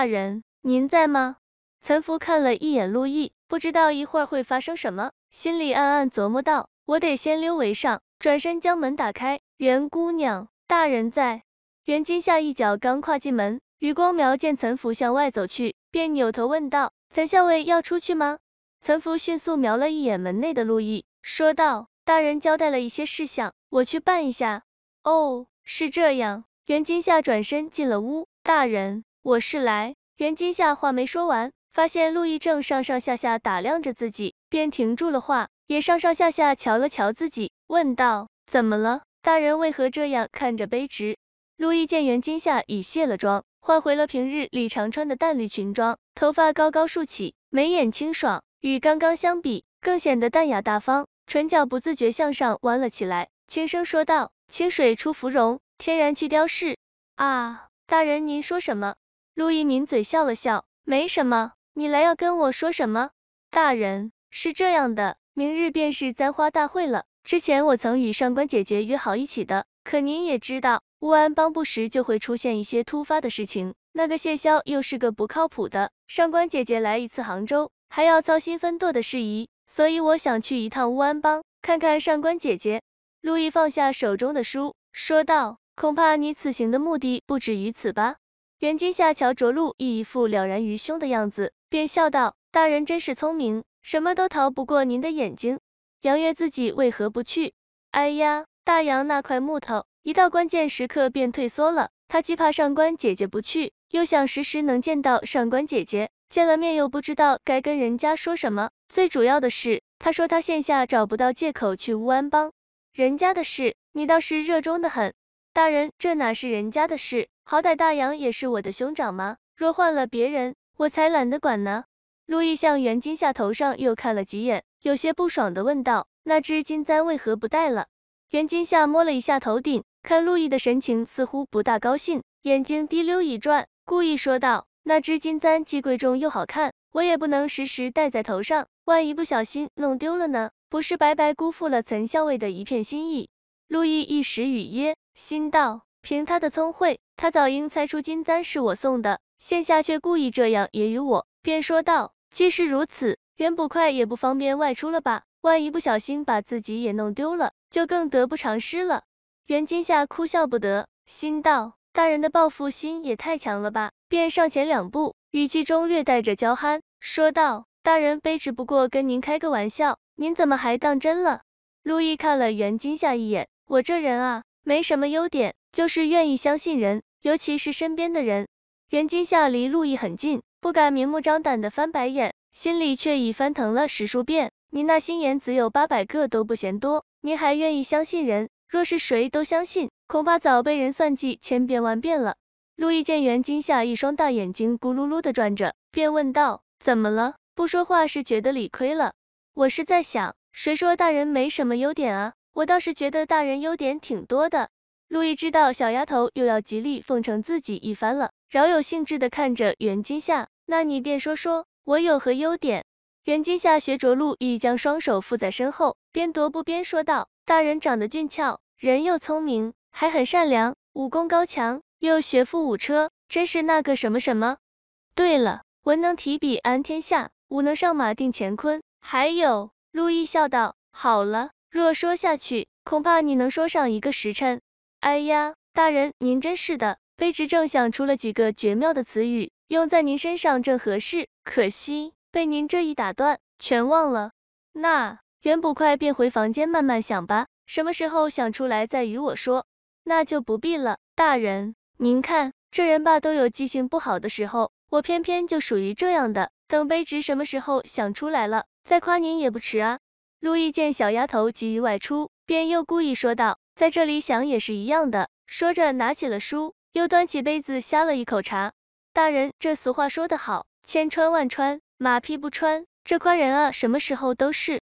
大人，您在吗？岑福看了一眼陆毅，不知道一会儿会发生什么，心里暗暗琢磨道，我得先溜为上。转身将门打开。袁姑娘，大人在。袁今夏一脚刚跨进门，余光瞄见岑福向外走去，便扭头问道，岑校尉要出去吗？岑福迅速瞄了一眼门内的陆毅，说道，大人交代了一些事项，我去办一下。哦，是这样。袁今夏转身进了屋，大人。我是来袁今夏话没说完，发现陆毅正上上下下打量着自己，便停住了话，也上上下下瞧了瞧自己，问道，怎么了？大人为何这样看着卑职？陆毅见袁今夏已卸了妆，换回了平日里常穿的淡绿裙装，头发高高竖起，眉眼清爽，与刚刚相比，更显得淡雅大方，唇角不自觉向上弯了起来，轻声说道，清水出芙蓉，天然去雕饰。啊，大人您说什么？陆毅抿嘴笑了笑，没什么，你来要跟我说什么？大人是这样的，明日便是簪花大会了，之前我曾与上官姐姐约好一起的，可您也知道，乌安帮不时就会出现一些突发的事情，那个谢霄又是个不靠谱的，上官姐姐来一次杭州，还要操心分舵的事宜，所以我想去一趟乌安帮，看看上官姐姐。陆毅放下手中的书，说道：“恐怕你此行的目的不止于此吧？”袁今夏瞧着陆毅一副了然于胸的样子，便笑道：“大人真是聪明，什么都逃不过您的眼睛。”杨岳自己为何不去？哎呀，大杨那块木头，一到关键时刻便退缩了。他既怕上官姐姐不去，又想时时能见到上官姐姐，见了面又不知道该跟人家说什么。最主要的是，他说他现下找不到借口去乌安帮人家的事，你倒是热衷的很。大人，这哪是人家的事？好歹大洋也是我的兄长嘛，若换了别人，我才懒得管呢。陆毅向袁金夏头上又看了几眼，有些不爽的问道：“那只金簪为何不戴了？”袁金夏摸了一下头顶，看陆毅的神情似乎不大高兴，眼睛滴溜一转，故意说道：“那只金簪既贵重又好看，我也不能时时戴在头上，万一不小心弄丢了呢，不是白白辜负了岑校尉的一片心意？”陆毅一时语噎，心道。凭他的聪慧，他早应猜出金簪是我送的，现下却故意这样揶揄我，便说道：“既是如此，袁捕快也不方便外出了吧？万一不小心把自己也弄丢了，就更得不偿失了。”袁今夏哭笑不得，心道：“大人的报复心也太强了吧？”便上前两步，语气中略带着娇憨，说道：“大人，卑职不过跟您开个玩笑，您怎么还当真了？”陆毅看了袁今夏一眼，我这人啊。没什么优点，就是愿意相信人，尤其是身边的人。袁金夏离陆毅很近，不敢明目张胆的翻白眼，心里却已翻腾了十数遍。你那心眼子有八百个都不嫌多，你还愿意相信人？若是谁都相信，恐怕早被人算计千遍万遍了。陆毅见袁金夏一双大眼睛咕噜噜的转着，便问道：怎么了？不说话是觉得理亏了？我是在想，谁说大人没什么优点啊？我倒是觉得大人优点挺多的。陆毅知道小丫头又要极力奉承自己一番了，饶有兴致的看着袁今夏，那你便说说我有何优点？袁今夏学着陆毅将双手附在身后，边踱步边说道：大人长得俊俏，人又聪明，还很善良，武功高强，又学富五车，真是那个什么什么。对了，文能提笔安天下，武能上马定乾坤。还有，陆毅笑道，好了。若说下去，恐怕你能说上一个时辰。哎呀，大人，您真是的，卑职正想出了几个绝妙的词语，用在您身上正合适，可惜被您这一打断，全忘了。那袁捕快便回房间慢慢想吧，什么时候想出来再与我说。那就不必了，大人，您看这人吧都有记性不好的时候，我偏偏就属于这样的。等卑职什么时候想出来了，再夸您也不迟啊。陆毅见小丫头急于外出，便又故意说道：“在这里想也是一样的。”说着拿起了书，又端起杯子呷了一口茶。大人，这俗话说得好，千穿万穿，马屁不穿，这夸人啊，什么时候都是。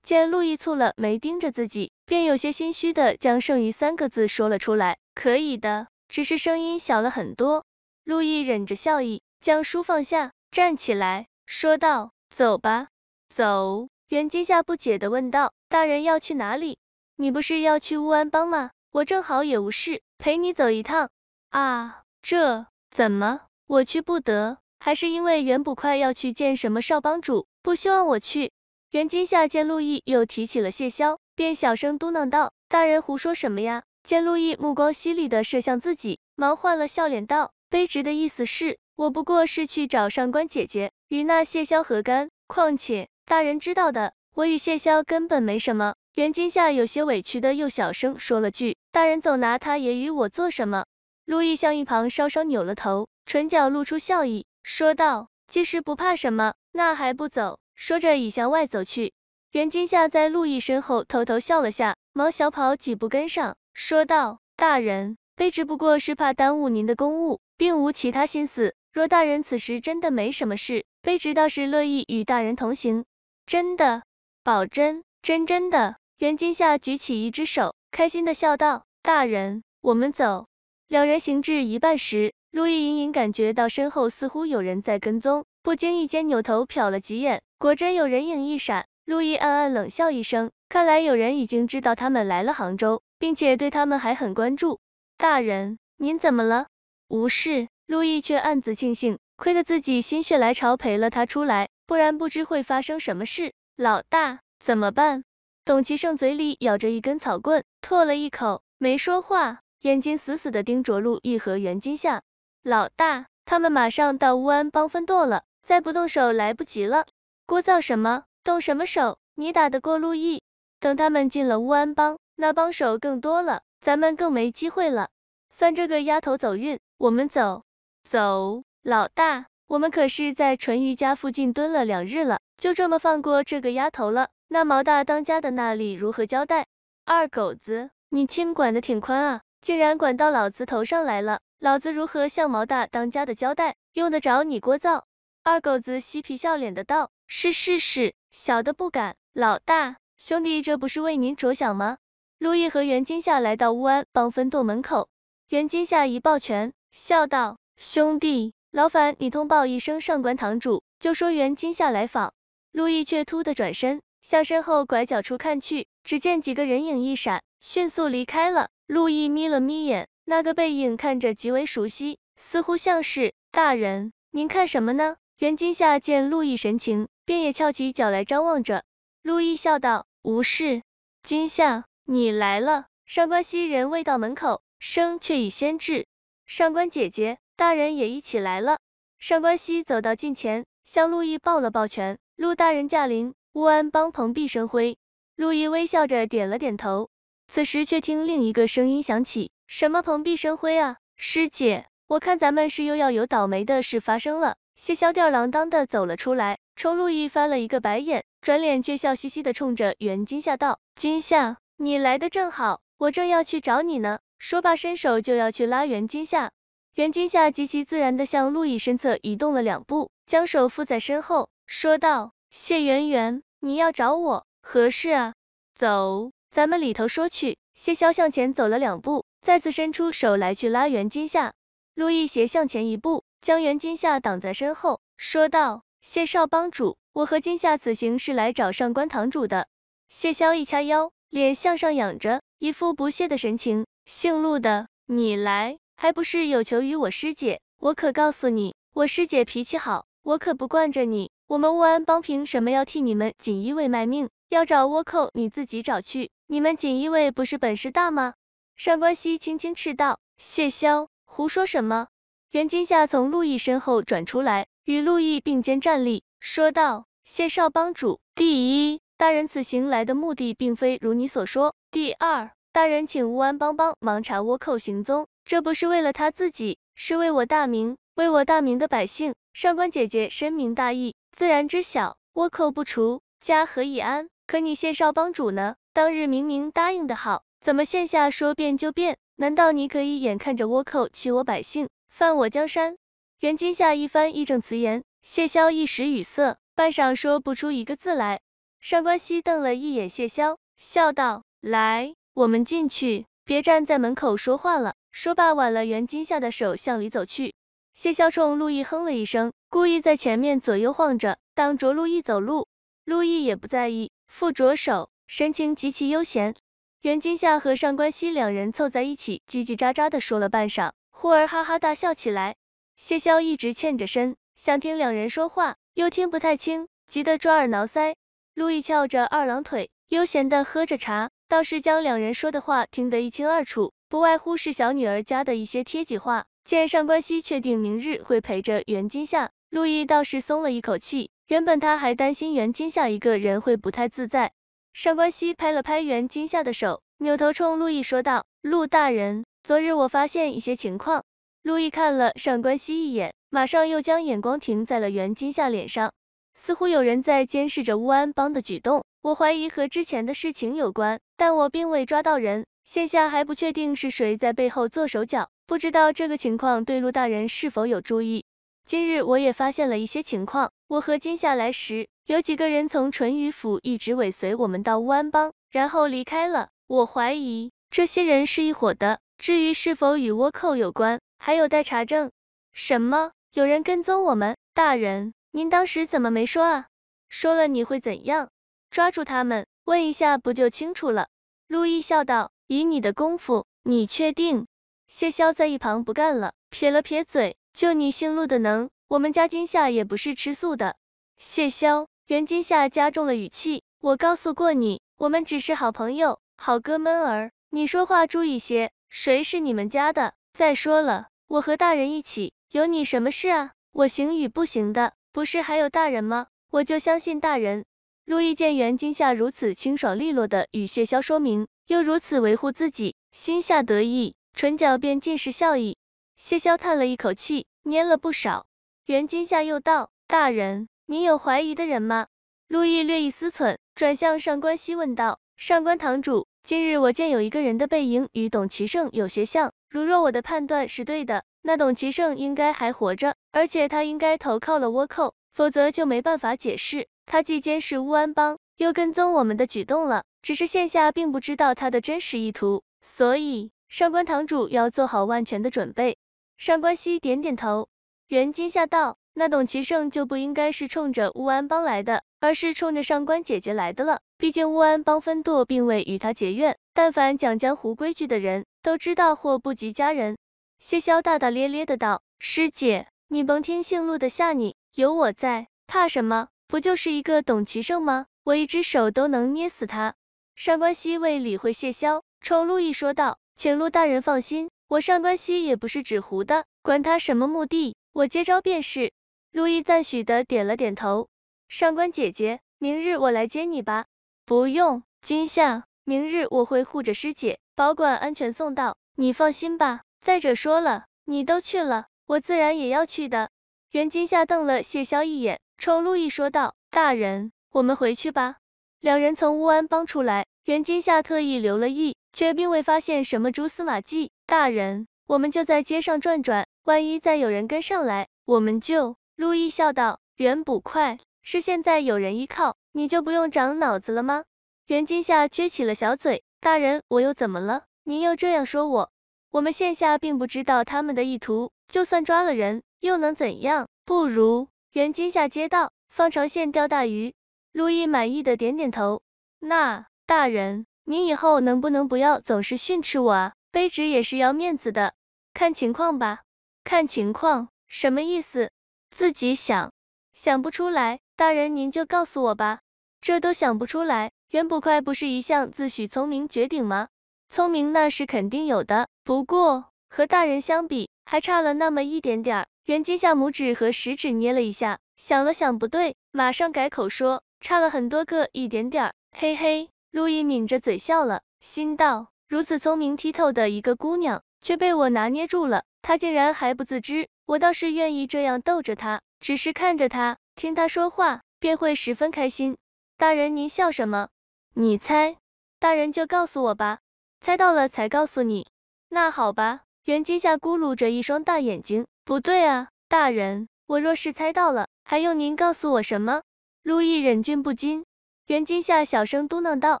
见陆毅蹙了眉盯着自己，便有些心虚的将剩余三个字说了出来：“可以的。”只是声音小了很多。陆毅忍着笑意，将书放下，站起来说道：“走吧，走。”袁今夏不解的问道：“大人要去哪里？你不是要去乌安帮吗？我正好也无事，陪你走一趟。”啊，这怎么我去不得？还是因为袁捕快要去见什么少帮主，不希望我去？袁今夏见陆毅又提起了谢霄，便小声嘟囔道：“大人胡说什么呀？”见陆毅目光犀利地射向自己，忙换了笑脸道：“卑职的意思是，我不过是去找上官姐姐，与那谢霄何干？况且……”大人知道的，我与谢霄根本没什么。袁今夏有些委屈的又小声说了句，大人总拿他也与我做什么？陆毅向一旁稍稍扭了头，唇角露出笑意，说道，其实不怕什么，那还不走？说着已向外走去。袁今夏在陆毅身后偷偷笑了下，忙小跑几步跟上，说道，大人，卑职不过是怕耽误您的公务，并无其他心思。若大人此时真的没什么事，卑职倒是乐意与大人同行。真的，保真，真真的。袁今夏举起一只手，开心的笑道：“大人，我们走。”两人行至一半时，路易隐隐感觉到身后似乎有人在跟踪，不经意间扭头瞟了几眼，果真有人影一闪。路易暗暗冷笑一声，看来有人已经知道他们来了杭州，并且对他们还很关注。大人，您怎么了？无事。路易却暗自庆幸，亏得自己心血来潮陪了他出来。不然不知会发生什么事，老大怎么办？董其胜嘴里咬着一根草棍，唾了一口，没说话，眼睛死死的盯着陆毅和袁金夏。老大，他们马上到乌安帮分舵了，再不动手来不及了。聒噪什么，动什么手？你打得过陆毅？等他们进了乌安帮，那帮手更多了，咱们更没机会了。算这个丫头走运，我们走。走，老大。我们可是在淳于家附近蹲了两日了，就这么放过这个丫头了？那毛大当家的那里如何交代？二狗子，你 team 管的挺宽啊，竟然管到老子头上来了，老子如何向毛大当家的交代？用得着你聒噪？二狗子嬉皮笑脸的道，是是是，小的不敢，老大，兄弟这不是为您着想吗？陆毅和袁金夏来到乌安帮分舵门口，袁金夏一抱拳，笑道，兄弟。劳烦你通报一声，上官堂主就说袁今夏来访。陆毅却突的转身，向身后拐角处看去，只见几个人影一闪，迅速离开了。陆毅眯了眯眼，那个背影看着极为熟悉，似乎像是大人，您看什么呢？袁今夏见陆毅神情，便也翘起脚来张望着。陆毅笑道，无事。今夏，你来了。上官熙人未到门口，声却已先至。上官姐姐。大人也一起来了。上官熙走到近前，向陆毅抱了抱拳。陆大人驾临，乌安帮蓬荜生辉。陆毅微笑着点了点头。此时却听另一个声音响起：“什么蓬荜生辉啊，师姐，我看咱们是又要有倒霉的事发生了。”谢霄吊儿郎当的走了出来，冲陆毅翻了一个白眼，转脸却笑嘻嘻的冲着袁金夏道：“金夏，你来的正好，我正要去找你呢。”说罢伸手就要去拉袁金夏。袁今夏极其自然的向陆毅身侧移动了两步，将手附在身后，说道：“谢圆圆，你要找我，何事啊？走，咱们里头说去。”谢潇向前走了两步，再次伸出手来去拉袁今夏，陆毅斜向前一步，将袁今夏挡在身后，说道：“谢少帮主，我和金夏此行是来找上官堂主的。”谢潇一掐腰，脸向上仰着，一副不屑的神情：“姓陆的，你来。”还不是有求于我师姐，我可告诉你，我师姐脾气好，我可不惯着你。我们乌安帮凭什么要替你们锦衣卫卖命？要找倭寇你自己找去，你们锦衣卫不是本事大吗？上官熙轻轻斥道。谢霄，胡说什么？袁今夏从陆毅身后转出来，与陆毅并肩站立，说道，谢少帮主，第一，大人此行来的目的并非如你所说。第二，大人请乌安帮帮忙查倭寇行踪。这不是为了他自己，是为我大明，为我大明的百姓。上官姐姐深明大义，自然知晓，倭寇不除，家何以安？可你谢少帮主呢？当日明明答应的好，怎么现下说变就变？难道你可以眼看着倭寇欺我百姓，犯我江山？袁今夏一番义正辞严，谢霄一时语塞，半晌说不出一个字来。上官熙瞪了一眼谢霄，笑道：“来，我们进去，别站在门口说话了。”说罢，挽了袁今夏的手向里走去。谢霄冲陆毅哼了一声，故意在前面左右晃着，挡着陆毅走路，陆毅也不在意，附着手，神情极其悠闲。袁今夏和上官熙两人凑在一起，叽叽喳喳的说了半晌，忽而哈哈大笑起来。谢霄一直欠着身，想听两人说话，又听不太清，急得抓耳挠腮。陆毅翘着二郎腿，悠闲的喝着茶，倒是将两人说的话听得一清二楚。不外乎是小女儿家的一些贴己话。见上官熙确定明日会陪着袁今夏，陆毅倒是松了一口气。原本他还担心袁今夏一个人会不太自在。上官熙拍了拍袁今夏的手，扭头冲陆毅说道：“陆大人，昨日我发现一些情况。”陆毅看了上官熙一眼，马上又将眼光停在了袁今夏脸上，似乎有人在监视着乌安帮的举动。我怀疑和之前的事情有关，但我并未抓到人。现下还不确定是谁在背后做手脚，不知道这个情况对陆大人是否有注意。今日我也发现了一些情况，我和金夏来时，有几个人从淳于府一直尾随我们到乌安帮，然后离开了。我怀疑这些人是一伙的，至于是否与倭寇有关，还有待查证。什么？有人跟踪我们？大人，您当时怎么没说啊？说了你会怎样？抓住他们，问一下不就清楚了？陆毅笑道。以你的功夫，你确定？谢霄在一旁不干了，撇了撇嘴，就你姓陆的能，我们家金夏也不是吃素的。谢霄，袁金夏加重了语气，我告诉过你，我们只是好朋友，好哥们儿，你说话注意些。谁是你们家的？再说了，我和大人一起，有你什么事啊？我行与不行的，不是还有大人吗？我就相信大人。陆毅见袁金夏如此清爽利落的与谢霄说明。又如此维护自己，心下得意，唇角便尽是笑意。谢霄叹了一口气，蔫了不少。袁今夏又道：“大人，你有怀疑的人吗？”陆毅略一思忖，转向上官熙问道：“上官堂主，今日我见有一个人的背影与董其胜有些像，如若我的判断是对的，那董其胜应该还活着，而且他应该投靠了倭寇，否则就没办法解释他既监视乌安帮，又跟踪我们的举动了。”只是现下并不知道他的真实意图，所以上官堂主要做好万全的准备。上官熙点点头，袁今夏道，那董其胜就不应该是冲着乌安帮来的，而是冲着上官姐姐来的了。毕竟乌安帮分舵并未与他结怨，但凡讲江湖规矩的人，都知道或不及家人。谢霄大大咧咧的道，师姐，你甭听姓陆的吓你，有我在，怕什么？不就是一个董其胜吗？我一只手都能捏死他。上官曦未理会谢霄，冲陆毅说道：“请陆大人放心，我上官曦也不是纸糊的，管他什么目的，我接招便是。”陆毅赞许的点了点头。上官姐姐，明日我来接你吧。不用，今夏，明日我会护着师姐，保管安全送到，你放心吧。再者说了，你都去了，我自然也要去的。袁今夏瞪了谢霄一眼，冲陆毅说道：“大人，我们回去吧。”两人从乌安帮出来，袁今夏特意留了意，却并未发现什么蛛丝马迹。大人，我们就在街上转转，万一再有人跟上来，我们就……陆毅笑道，袁捕快，是现在有人依靠，你就不用长脑子了吗？袁今夏撅起了小嘴，大人我又怎么了？您又这样说我？我们线下并不知道他们的意图，就算抓了人，又能怎样？不如，袁今夏接道，放长线钓大鱼。陆毅满意的点点头，那大人，您以后能不能不要总是训斥我啊？卑职也是要面子的，看情况吧。看情况什么意思？自己想，想不出来，大人您就告诉我吧。这都想不出来，袁捕快不是一向自诩聪明绝顶吗？聪明那是肯定有的，不过和大人相比，还差了那么一点点。袁金下拇指和食指捏了一下，想了想，不对，马上改口说。差了很多个一点点，嘿嘿，路易抿着嘴笑了，心道，如此聪明剔透的一个姑娘，却被我拿捏住了，她竟然还不自知，我倒是愿意这样逗着她，只是看着她，听她说话，便会十分开心。大人您笑什么？你猜，大人就告诉我吧，猜到了才告诉你。那好吧，袁今夏咕噜着一双大眼睛，不对啊，大人，我若是猜到了，还用您告诉我什么？陆毅忍俊不禁，袁今夏小声嘟囔道：“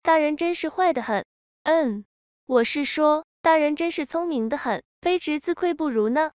大人真是坏的很。”“嗯，我是说，大人真是聪明的很，卑职自愧不如呢。”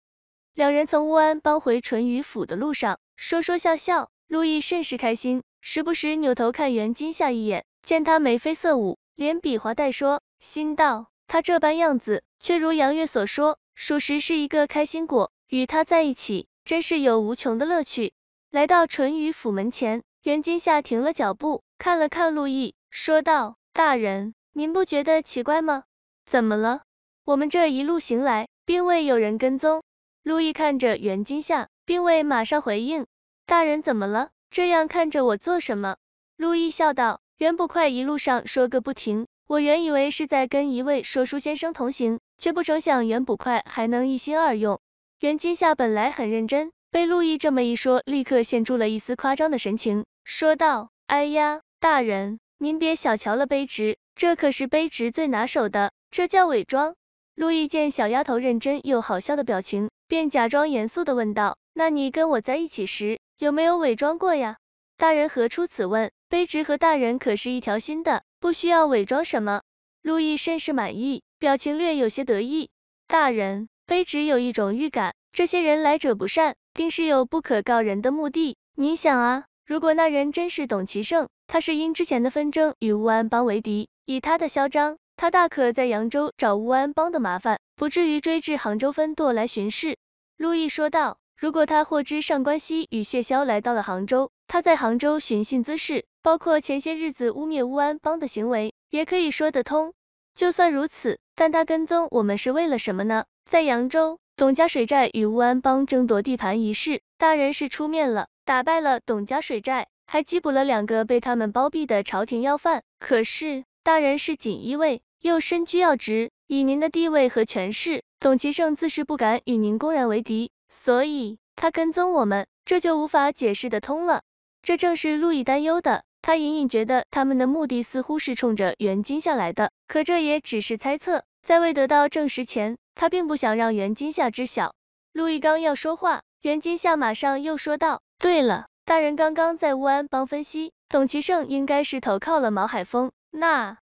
两人从乌安搬回淳于府的路上，说说笑笑，陆毅甚是开心，时不时扭头看袁今夏一眼，见他眉飞色舞，连比划带说，心道他这般样子，却如杨月所说，属实是一个开心果，与他在一起，真是有无穷的乐趣。来到淳于府门前。袁今夏停了脚步，看了看陆毅，说道：“大人，您不觉得奇怪吗？怎么了？我们这一路行来，并未有人跟踪。”陆毅看着袁今夏，并未马上回应。大人怎么了？这样看着我做什么？陆毅笑道：“袁捕快一路上说个不停，我原以为是在跟一位说书先生同行，却不成想袁捕快还能一心二用。”袁今夏本来很认真，被陆毅这么一说，立刻现出了一丝夸张的神情。说道，哎呀，大人，您别小瞧了卑职，这可是卑职最拿手的，这叫伪装。陆毅见小丫头认真又好笑的表情，便假装严肃的问道，那你跟我在一起时，有没有伪装过呀？大人何出此问？卑职和大人可是一条心的，不需要伪装什么。陆毅甚是满意，表情略有些得意。大人，卑职有一种预感，这些人来者不善，定是有不可告人的目的。你想啊。如果那人真是董其胜，他是因之前的纷争与乌安帮为敌，以他的嚣张，他大可在扬州找乌安帮的麻烦，不至于追至杭州分舵来巡视。陆毅说道，如果他获知上官熙与谢霄来到了杭州，他在杭州寻衅滋事，包括前些日子污蔑乌安帮的行为，也可以说得通。就算如此，但他跟踪我们是为了什么呢？在扬州？董家水寨与乌安帮争夺地盘一事，大人是出面了，打败了董家水寨，还缉捕了两个被他们包庇的朝廷要犯。可是大人是锦衣卫，又身居要职，以您的地位和权势，董其胜自是不敢与您公然为敌，所以他跟踪我们，这就无法解释得通了。这正是路易担忧的，他隐隐觉得他们的目的似乎是冲着袁金下来的，可这也只是猜测，在未得到证实前。他并不想让袁金夏知晓，陆毅刚要说话，袁金夏马上又说道，对了，大人刚刚在乌安帮分析，董其胜应该是投靠了毛海峰，那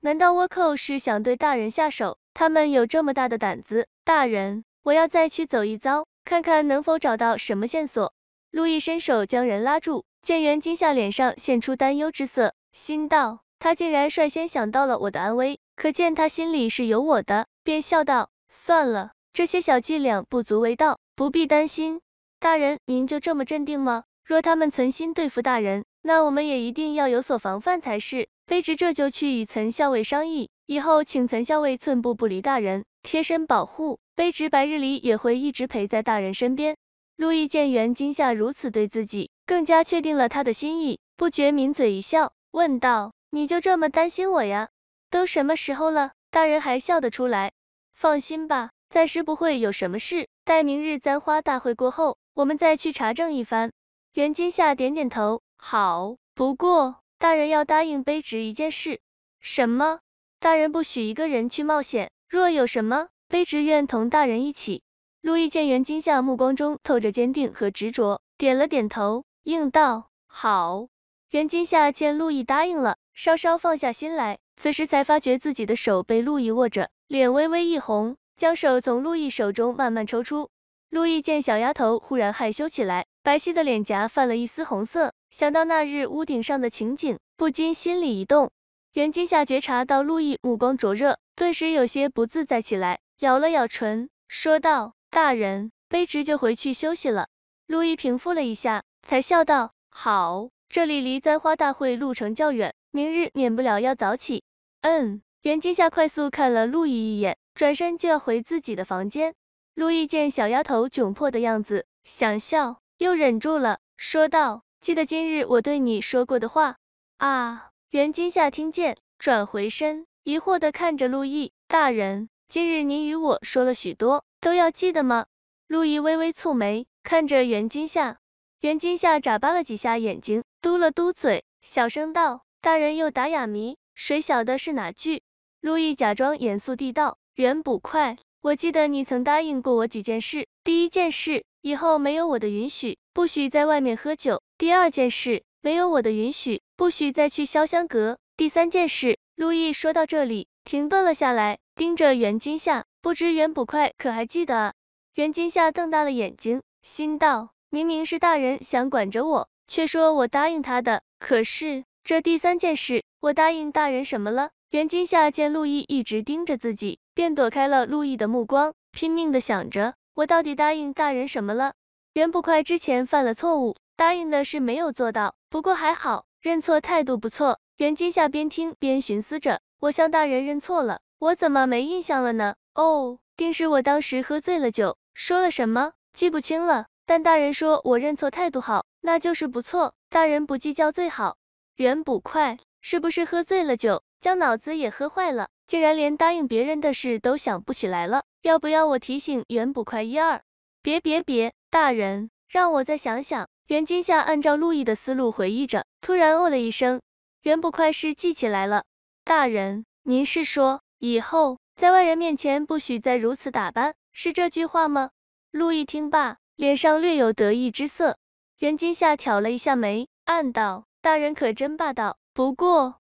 难道倭寇是想对大人下手？他们有这么大的胆子？大人，我要再去走一遭，看看能否找到什么线索。陆毅伸手将人拉住，见袁金夏脸上现出担忧之色，心道他竟然率先想到了我的安危，可见他心里是有我的，便笑道。算了，这些小伎俩不足为道，不必担心。大人您就这么镇定吗？若他们存心对付大人，那我们也一定要有所防范才是。卑职这就去与岑校尉商议，以后请岑校尉寸步不离大人，贴身保护。卑职白日里也会一直陪在大人身边。陆毅见袁今夏如此对自己，更加确定了他的心意，不觉抿嘴一笑，问道：你就这么担心我呀？都什么时候了，大人还笑得出来？放心吧，暂时不会有什么事。待明日簪花大会过后，我们再去查证一番。袁今夏点点头，好。不过大人要答应卑职一件事。什么？大人不许一个人去冒险，若有什么，卑职愿同大人一起。陆毅见袁今夏目光中透着坚定和执着，点了点头，应道：好。袁今夏见陆毅答应了，稍稍放下心来。此时才发觉自己的手被陆毅握着。脸微微一红，将手从陆毅手中慢慢抽出。陆毅见小丫头忽然害羞起来，白皙的脸颊泛了一丝红色，想到那日屋顶上的情景，不禁心里一动。袁今夏觉察到陆毅目光灼热，顿时有些不自在起来，咬了咬唇，说道：“大人，卑职就回去休息了。”陆毅平复了一下，才笑道：“好，这里离簪花大会路程较远，明日免不了要早起。”嗯。袁今夏快速看了陆毅一眼，转身就要回自己的房间。陆毅见小丫头窘迫的样子，想笑又忍住了，说道：“记得今日我对你说过的话。”啊！袁今夏听见，转回身，疑惑地看着陆毅。大人，今日您与我说了许多，都要记得吗？陆毅微微蹙眉，看着袁今夏。袁今夏眨巴了几下眼睛，嘟了嘟嘴，小声道：“大人又打哑谜，谁晓得是哪句？”陆毅假装严肃地道：“袁捕快，我记得你曾答应过我几件事。第一件事，以后没有我的允许，不许在外面喝酒。第二件事，没有我的允许，不许再去潇湘阁。第三件事……”陆毅说到这里，停顿了下来，盯着袁今夏，不知袁捕快可还记得？啊？袁今夏瞪大了眼睛，心道：明明是大人想管着我，却说我答应他的。可是这第三件事，我答应大人什么了？袁今夏见陆毅一直盯着自己，便躲开了陆毅的目光，拼命的想着，我到底答应大人什么了？袁捕快之前犯了错误，答应的事没有做到，不过还好，认错态度不错。袁今夏边听边寻思着，我向大人认错了，我怎么没印象了呢？哦，定是我当时喝醉了酒，说了什么，记不清了。但大人说我认错态度好，那就是不错，大人不计较最好。袁捕快是不是喝醉了酒？将脑子也喝坏了，竟然连答应别人的事都想不起来了。要不要我提醒袁捕快一二？别别别，大人，让我再想想。袁今夏按照陆毅的思路回忆着，突然哦了一声。袁捕快是记起来了，大人，您是说以后在外人面前不许再如此打扮，是这句话吗？陆毅听罢，脸上略有得意之色。袁今夏挑了一下眉，暗道：大人可真霸道。不过。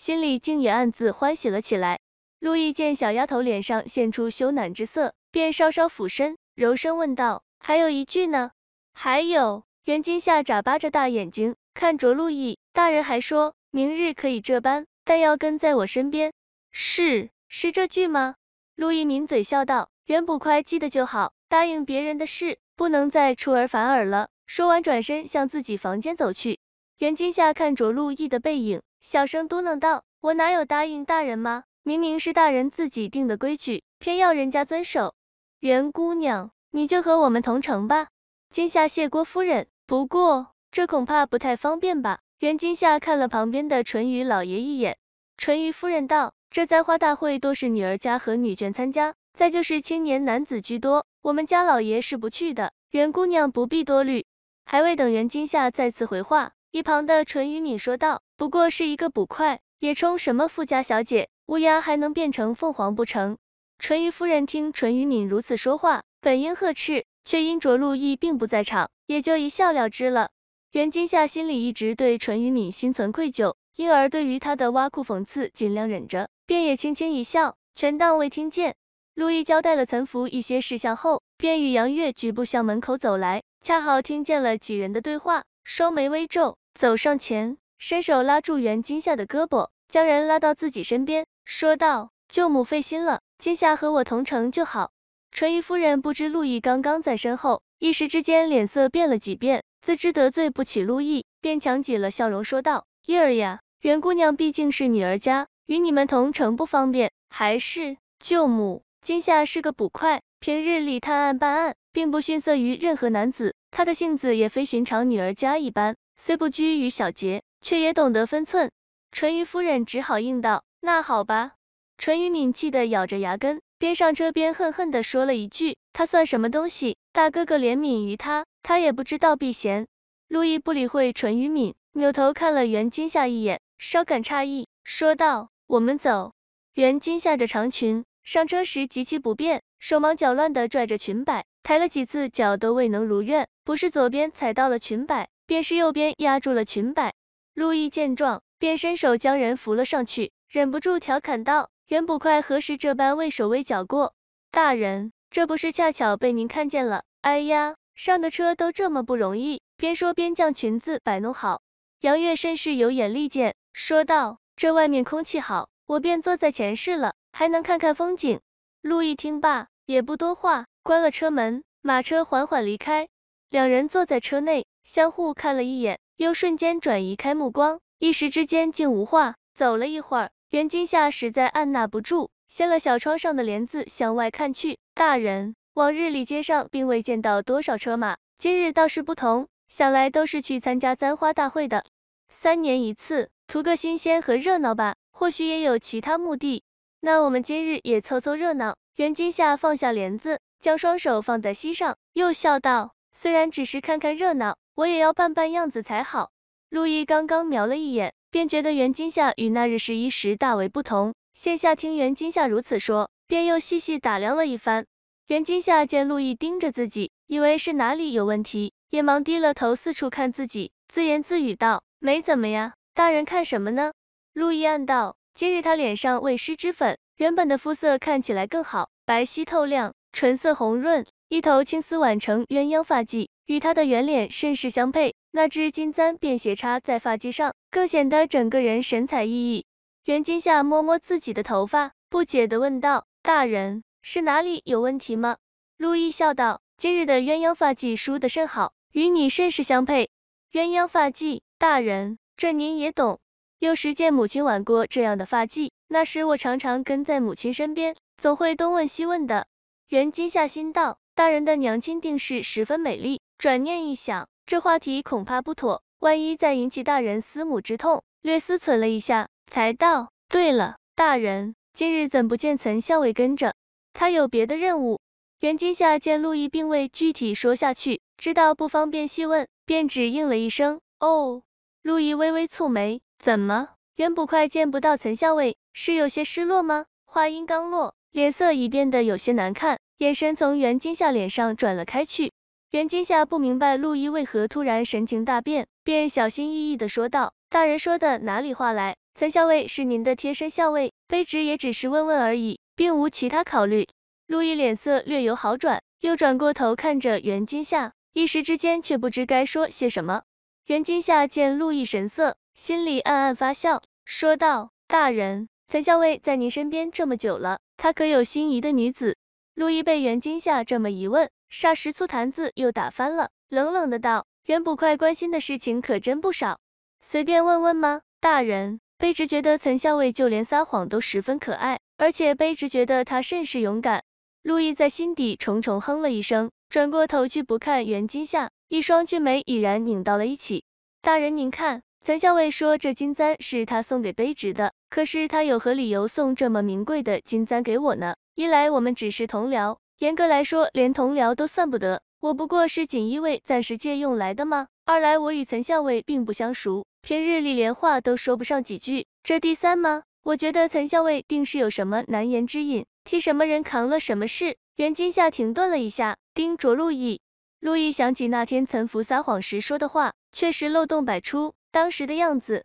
心里竟也暗自欢喜了起来。陆毅见小丫头脸上现出羞赧之色，便稍稍俯身，柔声问道：“还有一句呢？”“还有。”袁今夏眨巴着大眼睛看着陆毅大人，还说：“明日可以这般，但要跟在我身边。”“是，是这句吗？”陆毅抿嘴笑道：“袁捕快记得就好，答应别人的事不能再出尔反尔了。”说完，转身向自己房间走去。袁今夏看着陆毅的背影。小声嘟囔道，我哪有答应大人吗？明明是大人自己定的规矩，偏要人家遵守。袁姑娘，你就和我们同城吧。今夏谢郭夫人，不过这恐怕不太方便吧。袁今夏看了旁边的淳于老爷一眼，淳于夫人道，这栽花大会都是女儿家和女眷参加，再就是青年男子居多，我们家老爷是不去的。袁姑娘不必多虑。还未等袁今夏再次回话，一旁的淳于敏说道。不过是一个捕快，也充什么富家小姐？乌鸦还能变成凤凰不成？淳于夫人听淳于敏如此说话，本应呵斥，却因着陆毅并不在场，也就一笑了之了。袁金夏心里一直对淳于敏心存愧疚，因而对于他的挖苦讽刺，尽量忍着，便也轻轻一笑，全当未听见。陆毅交代了岑福一些事项后，便与杨月举步向门口走来，恰好听见了几人的对话，双眉微皱，走上前。伸手拉住袁今夏的胳膊，将人拉到自己身边，说道：“舅母费心了，今夏和我同城就好。”淳于夫人不知陆毅刚刚在身后，一时之间脸色变了几变，自知得罪不起陆毅，便强挤了笑容说道：“叶儿呀，袁姑娘毕竟是女儿家，与你们同城不方便，还是舅母，今夏是个捕快，平日里探案办案，并不逊色于任何男子，她的性子也非寻常女儿家一般，虽不拘于小节。”却也懂得分寸，淳于夫人只好应道：“那好吧。”淳于敏气得咬着牙根，边上车边恨恨的说了一句：“他算什么东西？大哥哥怜悯于他，他也不知道避嫌。”路易不理会淳于敏，扭头看了袁今夏一眼，稍感诧异，说道：“我们走。”袁今夏着长裙，上车时极其不便，手忙脚乱的拽着裙摆，抬了几次脚都未能如愿，不是左边踩到了裙摆，便是右边压住了裙摆。陆毅见状，便伸手将人扶了上去，忍不住调侃道：“袁捕快何时这般畏手畏脚过？大人，这不是恰巧被您看见了。哎呀，上的车都这么不容易。”边说边将裙子摆弄好。杨月甚是有眼力见，说道：“这外面空气好，我便坐在前室了，还能看看风景。”陆毅听罢，也不多话，关了车门，马车缓缓离开。两人坐在车内，相互看了一眼。又瞬间转移开目光，一时之间竟无话。走了一会儿，袁今夏实在按捺不住，掀了小窗上的帘子向外看去。大人，往日里街上并未见到多少车马，今日倒是不同，想来都是去参加簪花大会的。三年一次，图个新鲜和热闹吧，或许也有其他目的。那我们今日也凑凑热闹。袁今夏放下帘子，将双手放在膝上，又笑道：“虽然只是看看热闹。”我也要扮扮样子才好。陆毅刚刚瞄了一眼，便觉得袁今夏与那日试衣时大为不同。线下听袁今夏如此说，便又细细打量了一番。袁今夏见陆毅盯着自己，以为是哪里有问题，也忙低了头四处看自己，自言自语道：“没怎么呀，大人看什么呢？”陆毅暗道，今日他脸上未施脂粉，原本的肤色看起来更好，白皙透亮，唇色红润。一头青丝挽成鸳鸯发髻，与她的圆脸甚是相配。那只金簪便斜插在发髻上，更显得整个人神采奕奕。袁今夏摸摸自己的头发，不解的问道：大人是哪里有问题吗？陆毅笑道：今日的鸳鸯发髻梳得甚好，与你甚是相配。鸳鸯发髻，大人这您也懂。幼时见母亲挽过这样的发髻，那时我常常跟在母亲身边，总会东问西问的。袁今夏心道。大人的娘亲定是十分美丽。转念一想，这话题恐怕不妥，万一再引起大人思母之痛。略思忖了一下，才道：“对了，大人，今日怎不见岑校尉跟着？他有别的任务。”袁今夏见陆毅并未具体说下去，知道不方便细问，便只应了一声：“哦。”陆毅微微蹙眉：“怎么？袁捕快见不到岑校尉，是有些失落吗？”话音刚落，脸色已变得有些难看。眼神从袁今夏脸上转了开去，袁今夏不明白陆毅为何突然神情大变，便小心翼翼的说道：“大人说的哪里话来？岑校尉是您的贴身校尉，卑职也只是问问而已，并无其他考虑。”陆毅脸色略有好转，又转过头看着袁今夏，一时之间却不知该说些什么。袁今夏见陆毅神色，心里暗暗发笑，说道：“大人，岑校尉在您身边这么久了，他可有心仪的女子？”陆毅被袁今夏这么一问，霎时醋坛子又打翻了，冷冷的道：“袁捕快关心的事情可真不少，随便问问吗？大人，卑职觉得岑校尉就连撒谎都十分可爱，而且卑职觉得他甚是勇敢。”陆毅在心底重重哼了一声，转过头去不看袁今夏，一双俊眉已然拧到了一起。大人您看，岑校尉说这金簪是他送给卑职的，可是他有何理由送这么名贵的金簪给我呢？一来我们只是同僚，严格来说连同僚都算不得，我不过是锦衣卫暂时借用来的吗？二来我与岑校尉并不相熟，平日里连话都说不上几句。这第三吗？我觉得岑校尉定是有什么难言之隐，替什么人扛了什么事？袁今夏停顿了一下，盯着陆毅。陆毅想起那天岑福撒谎时说的话，确实漏洞百出，当时的样子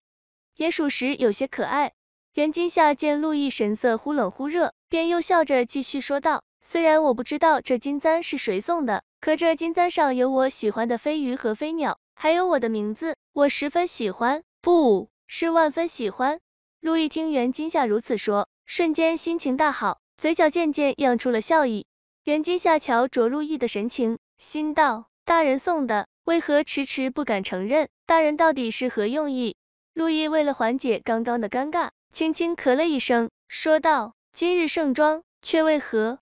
也属实有些可爱。袁今夏见陆毅神色忽冷忽热。便又笑着继续说道：“虽然我不知道这金簪是谁送的，可这金簪上有我喜欢的飞鱼和飞鸟，还有我的名字，我十分喜欢，不是万分喜欢。”陆毅听袁金夏如此说，瞬间心情大好，嘴角渐渐漾出了笑意。袁金夏瞧着陆毅的神情，心道：大人送的，为何迟迟不敢承认？大人到底是何用意？陆毅为了缓解刚刚的尴尬，轻轻咳了一声，说道。今日盛装，却为何？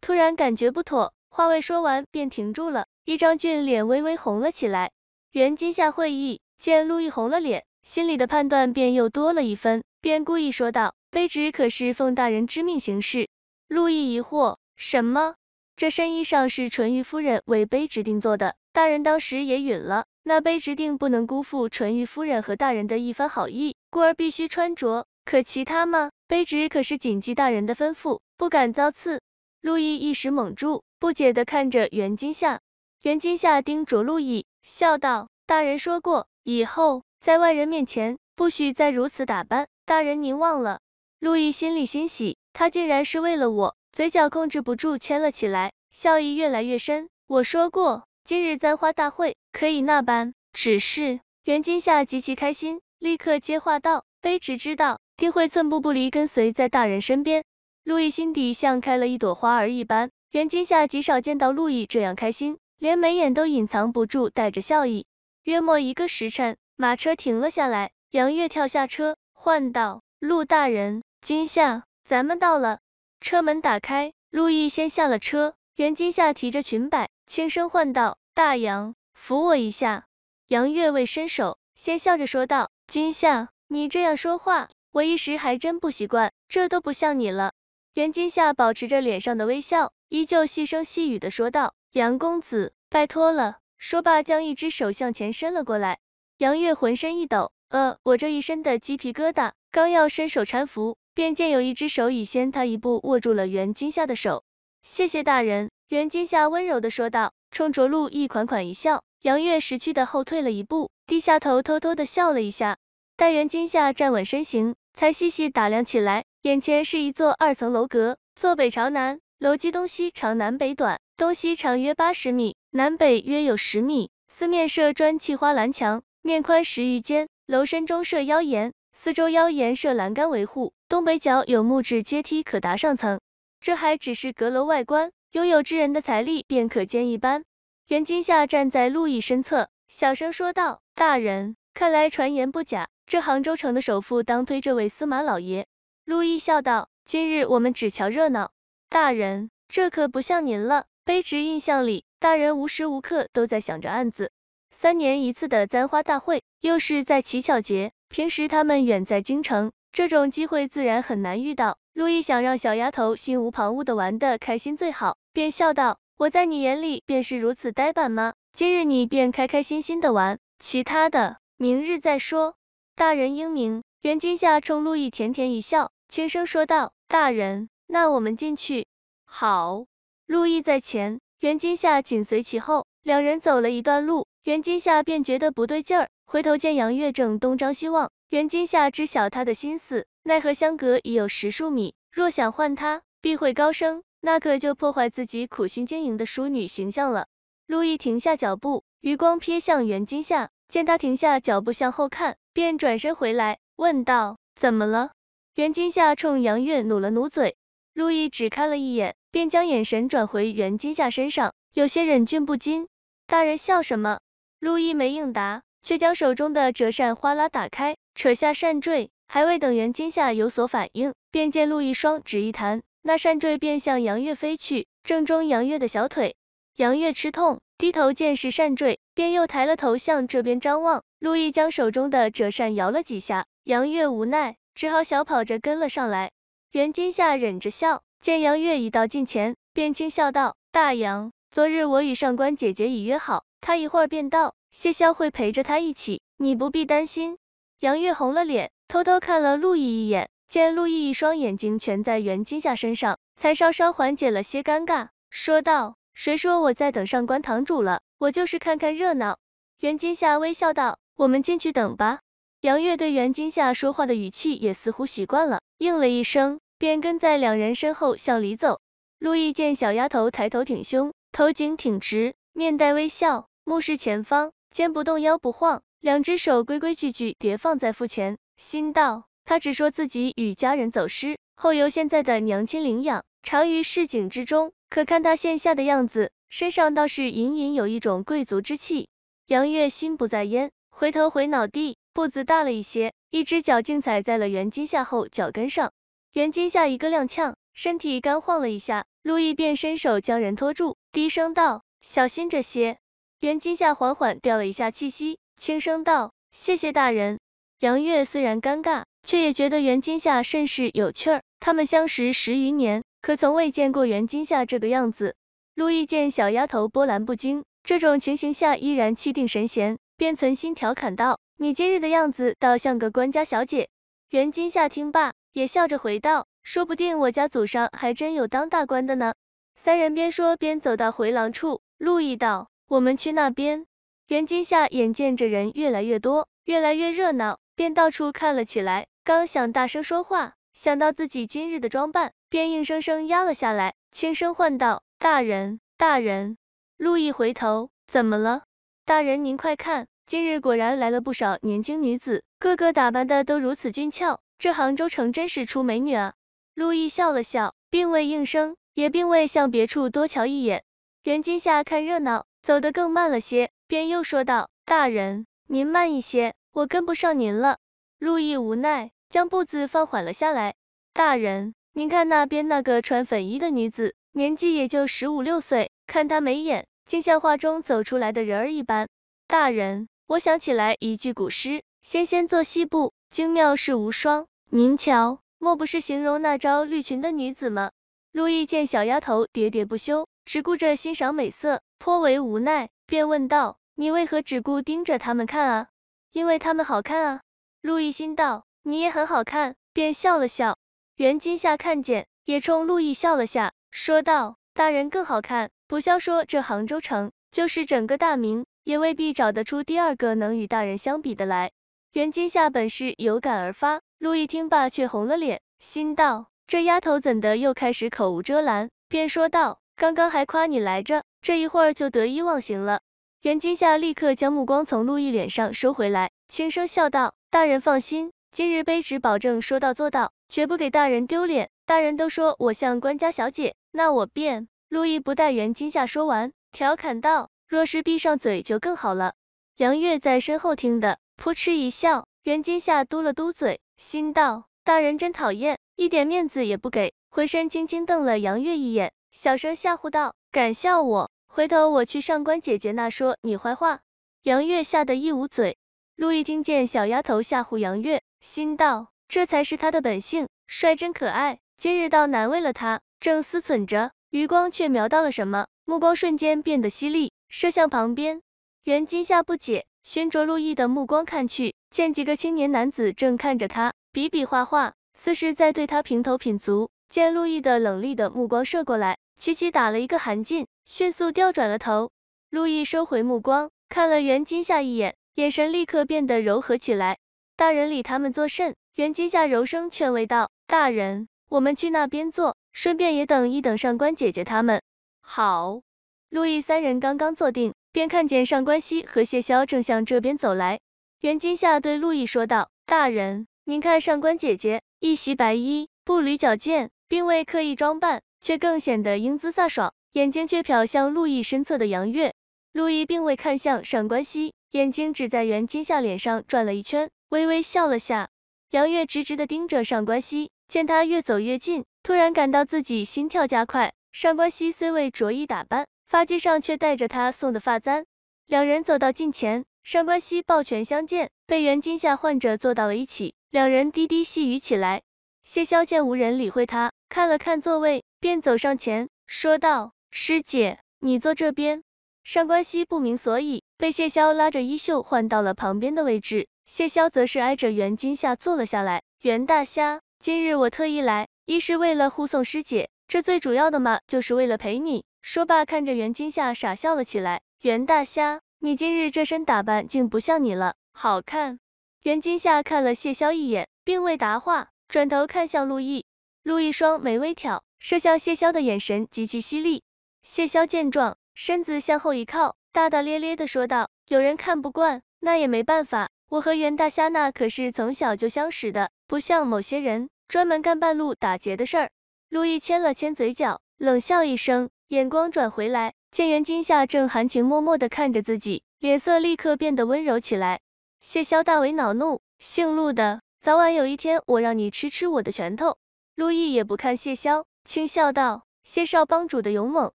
突然感觉不妥，话未说完便停住了，一张俊脸微微红了起来。袁今夏会意，见陆毅红了脸，心里的判断便又多了一分，便故意说道：“卑职可是奉大人之命行事。”陆毅疑惑，什么？这身衣裳是淳于夫人为卑职定做的，大人当时也允了，那卑职定不能辜负淳于夫人和大人的一番好意，故而必须穿着。可其他吗？卑职可是谨记大人的吩咐，不敢遭次。陆毅一时懵住，不解的看着袁金夏。袁金夏盯着陆毅，笑道：“大人说过，以后在外人面前，不许再如此打扮。大人您忘了？”陆毅心里欣喜，他竟然是为了我，嘴角控制不住牵了起来，笑意越来越深。我说过，今日簪花大会可以那般，只是袁金夏极其开心，立刻接话道：“卑职知道。”定会寸步不离，跟随在大人身边。路易心底像开了一朵花儿一般，袁今夏极少见到路易这样开心，连眉眼都隐藏不住，带着笑意。约莫一个时辰，马车停了下来，杨月跳下车，唤道：“陆大人，今夏，咱们到了。”车门打开，路易先下了车，袁今夏提着裙摆，轻声唤道：“大杨，扶我一下。”杨月未伸手，先笑着说道：“今夏，你这样说话。”我一时还真不习惯，这都不像你了。袁今夏保持着脸上的微笑，依旧细声细语的说道：“杨公子，拜托了。”说罢，将一只手向前伸了过来。杨月浑身一抖，呃，我这一身的鸡皮疙瘩，刚要伸手搀扶，便见有一只手已先他一步握住了袁今夏的手。谢谢大人。袁今夏温柔的说道，冲着陆一款款一笑。杨月识趣的后退了一步，低下头偷偷的笑了一下。待袁今夏站稳身形。才细细打量起来，眼前是一座二层楼阁，坐北朝南，楼基东西长，南北短，东西长约八十米，南北约有十米，四面设砖砌花栏墙，面宽十余间，楼身中设腰檐，四周腰檐设栏杆维护，东北角有木质阶梯可达上层。这还只是阁楼外观，拥有之人的财力便可见一斑。袁今夏站在陆毅身侧，小声说道：“大人，看来传言不假。”这杭州城的首富当推这位司马老爷，陆毅笑道，今日我们只瞧热闹，大人，这可不像您了，卑职印象里，大人无时无刻都在想着案子，三年一次的簪花大会，又是在乞巧节，平时他们远在京城，这种机会自然很难遇到。陆毅想让小丫头心无旁骛的玩的开心最好，便笑道，我在你眼里便是如此呆板吗？今日你便开开心心的玩，其他的，明日再说。大人英明，袁今夏冲陆毅甜甜一笑，轻声说道：“大人，那我们进去。”好，陆毅在前，袁今夏紧随其后，两人走了一段路，袁今夏便觉得不对劲儿，回头见杨月正东张西望，袁今夏知晓他的心思，奈何相隔已有十数米，若想换他，必会高声，那可就破坏自己苦心经营的淑女形象了。陆毅停下脚步，余光瞥向袁今夏，见他停下脚步向后看。便转身回来，问道：“怎么了？”袁今夏冲杨月努了努嘴，陆毅只看了一眼，便将眼神转回袁今夏身上，有些忍俊不禁。大人笑什么？陆毅没应答，却将手中的折扇哗啦打开，扯下扇坠，还未等袁今夏有所反应，便见陆毅双指一弹，那扇坠便向杨月飞去，正中杨月的小腿。杨月吃痛。低头见是扇坠，便又抬了头向这边张望。陆毅将手中的折扇摇了几下，杨月无奈，只好小跑着跟了上来。袁今夏忍着笑，见杨月已到近前，便轻笑道：“大杨，昨日我与上官姐姐已约好，她一会儿便到，谢霄会陪着她一起，你不必担心。”杨月红了脸，偷偷看了陆毅一眼，见陆毅一双眼睛全在袁今夏身上，才稍稍缓解了些尴尬，说道。谁说我在等上官堂主了？我就是看看热闹。”袁今夏微笑道，“我们进去等吧。”杨月对袁今夏说话的语气也似乎习惯了，应了一声，便跟在两人身后向里走。陆毅见小丫头抬头挺胸，头颈挺直，面带微笑，目视前方，肩不动腰不晃，两只手规规矩矩叠放在腹前，心道，她只说自己与家人走失，后由现在的娘亲领养，常于市井之中。可看他现下的样子，身上倒是隐隐有一种贵族之气。杨月心不在焉，回头回脑地，步子大了一些，一只脚竟踩在了袁金夏后脚跟上。袁金夏一个踉跄，身体干晃了一下，陆毅便伸手将人拖住，低声道：“小心这些。”袁金夏缓缓掉了一下气息，轻声道：“谢谢大人。”杨月虽然尴尬，却也觉得袁金夏甚是有趣儿。他们相识十余年。可从未见过袁今夏这个样子。陆毅见小丫头波澜不惊，这种情形下依然气定神闲，便存心调侃道：“你今日的样子，倒像个官家小姐。”袁今夏听罢，也笑着回道：“说不定我家祖上还真有当大官的呢。”三人边说边走到回廊处，陆毅道：“我们去那边。”袁今夏眼见着人越来越多，越来越热闹，便到处看了起来，刚想大声说话。想到自己今日的装扮，便硬生生压了下来，轻声唤道：“大人，大人。”陆毅回头，怎么了？大人您快看，今日果然来了不少年轻女子，个个打扮的都如此俊俏，这杭州城真是出美女啊。陆毅笑了笑，并未应声，也并未向别处多瞧一眼。袁今夏看热闹，走得更慢了些，便又说道：“大人，您慢一些，我跟不上您了。”陆毅无奈。将步子放缓了下来，大人，您看那边那个穿粉衣的女子，年纪也就十五六岁，看她眉眼，竟像画中走出来的人儿一般。大人，我想起来一句古诗，纤纤作细步，精妙世无双。您瞧，莫不是形容那招绿裙的女子吗？陆毅见小丫头喋喋不休，只顾着欣赏美色，颇为无奈，便问道，你为何只顾盯着他们看啊？因为他们好看啊。陆毅心道。你也很好看，便笑了笑。袁今夏看见，也冲陆毅笑了笑，说道：“大人更好看。”不消说这杭州城，就是整个大明，也未必找得出第二个能与大人相比的来。袁今夏本是有感而发，陆毅听罢却红了脸，心道这丫头怎的又开始口无遮拦，便说道：“刚刚还夸你来着，这一会儿就得意忘形了。”袁今夏立刻将目光从陆毅脸上收回来，轻声笑道：“大人放心。”今日卑职保证说到做到，绝不给大人丢脸。大人都说我像官家小姐，那我便……陆毅不待袁金夏说完，调侃道，若是闭上嘴就更好了。杨月在身后听的，扑哧一笑。袁金夏嘟了嘟嘴，心道大人真讨厌，一点面子也不给。回身轻轻瞪了杨月一眼，小声吓唬道，敢笑我，回头我去上官姐姐那说你坏话。杨月吓得一捂嘴。陆毅听见小丫头吓唬杨月。心道，这才是他的本性，率真可爱。今日倒难为了他，正思忖着，余光却瞄到了什么，目光瞬间变得犀利，射向旁边。袁今夏不解，循着陆毅的目光看去，见几个青年男子正看着他，比比划划，似是在对他评头品足。见陆毅的冷厉的目光射过来，齐齐打了一个寒噤，迅速调转了头。陆毅收回目光，看了袁今夏一眼，眼神立刻变得柔和起来。大人理他们作甚？袁今夏柔声劝慰道：“大人，我们去那边坐，顺便也等一等上官姐姐他们。”好。陆毅三人刚刚坐定，便看见上官熙和谢霄正向这边走来。袁今夏对陆毅说道：“大人，您看上官姐姐，一袭白衣，步履矫健，并未刻意装扮，却更显得英姿飒爽。眼睛却瞟向陆毅身侧的杨月。”陆毅并未看向上官熙，眼睛只在袁金夏脸上转了一圈。微微笑了下，杨月直直的盯着上官熙，见他越走越近，突然感到自己心跳加快。上官熙虽未着衣打扮，发髻上却带着他送的发簪。两人走到近前，上官熙抱拳相见，被袁今夏唤着坐到了一起，两人低低细语起来。谢霄见无人理会他，看了看座位，便走上前说道：“师姐，你坐这边。”上官熙不明所以，被谢霄拉着衣袖换到了旁边的位置。谢霄则是挨着袁今夏坐了下来。袁大虾，今日我特意来，一是为了护送师姐，这最主要的嘛，就是为了陪你。说罢，看着袁今夏傻笑了起来。袁大虾，你今日这身打扮竟不像你了，好看。袁今夏看了谢霄一眼，并未答话，转头看向陆毅。陆毅双眉微挑，射向谢霄的眼神极其犀利。谢霄见状，身子向后一靠，大大咧咧的说道：“有人看不惯，那也没办法。”我和袁大虾那可是从小就相识的，不像某些人专门干半路打劫的事儿。陆毅牵了牵嘴角，冷笑一声，眼光转回来，见袁今夏正含情脉脉的看着自己，脸色立刻变得温柔起来。谢霄大为恼怒，姓陆的，早晚有一天我让你吃吃我的拳头。陆毅也不看谢霄，轻笑道：“谢少帮主的勇猛，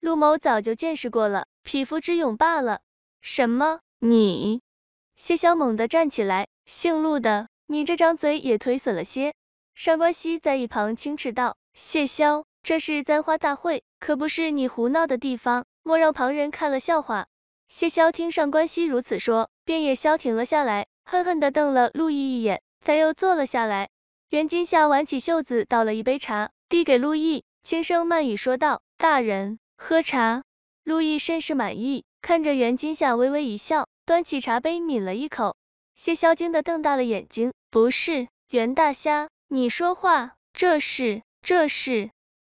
陆某早就见识过了，匹夫之勇罢了。”什么？你？谢霄猛地站起来，姓陆的，你这张嘴也忒损了些。上官熙在一旁轻斥道：“谢霄，这是簪花大会，可不是你胡闹的地方，莫让旁人看了笑话。”谢霄听上官熙如此说，便也消停了下来，恨恨地瞪了陆毅一眼，才又坐了下来。袁今夏挽起袖子，倒了一杯茶，递给陆毅，轻声慢语说道：“大人喝茶。”陆毅甚是满意，看着袁今夏微微一笑。端起茶杯抿了一口，谢霄惊得瞪大了眼睛。不是，袁大虾，你说话，这是，这是，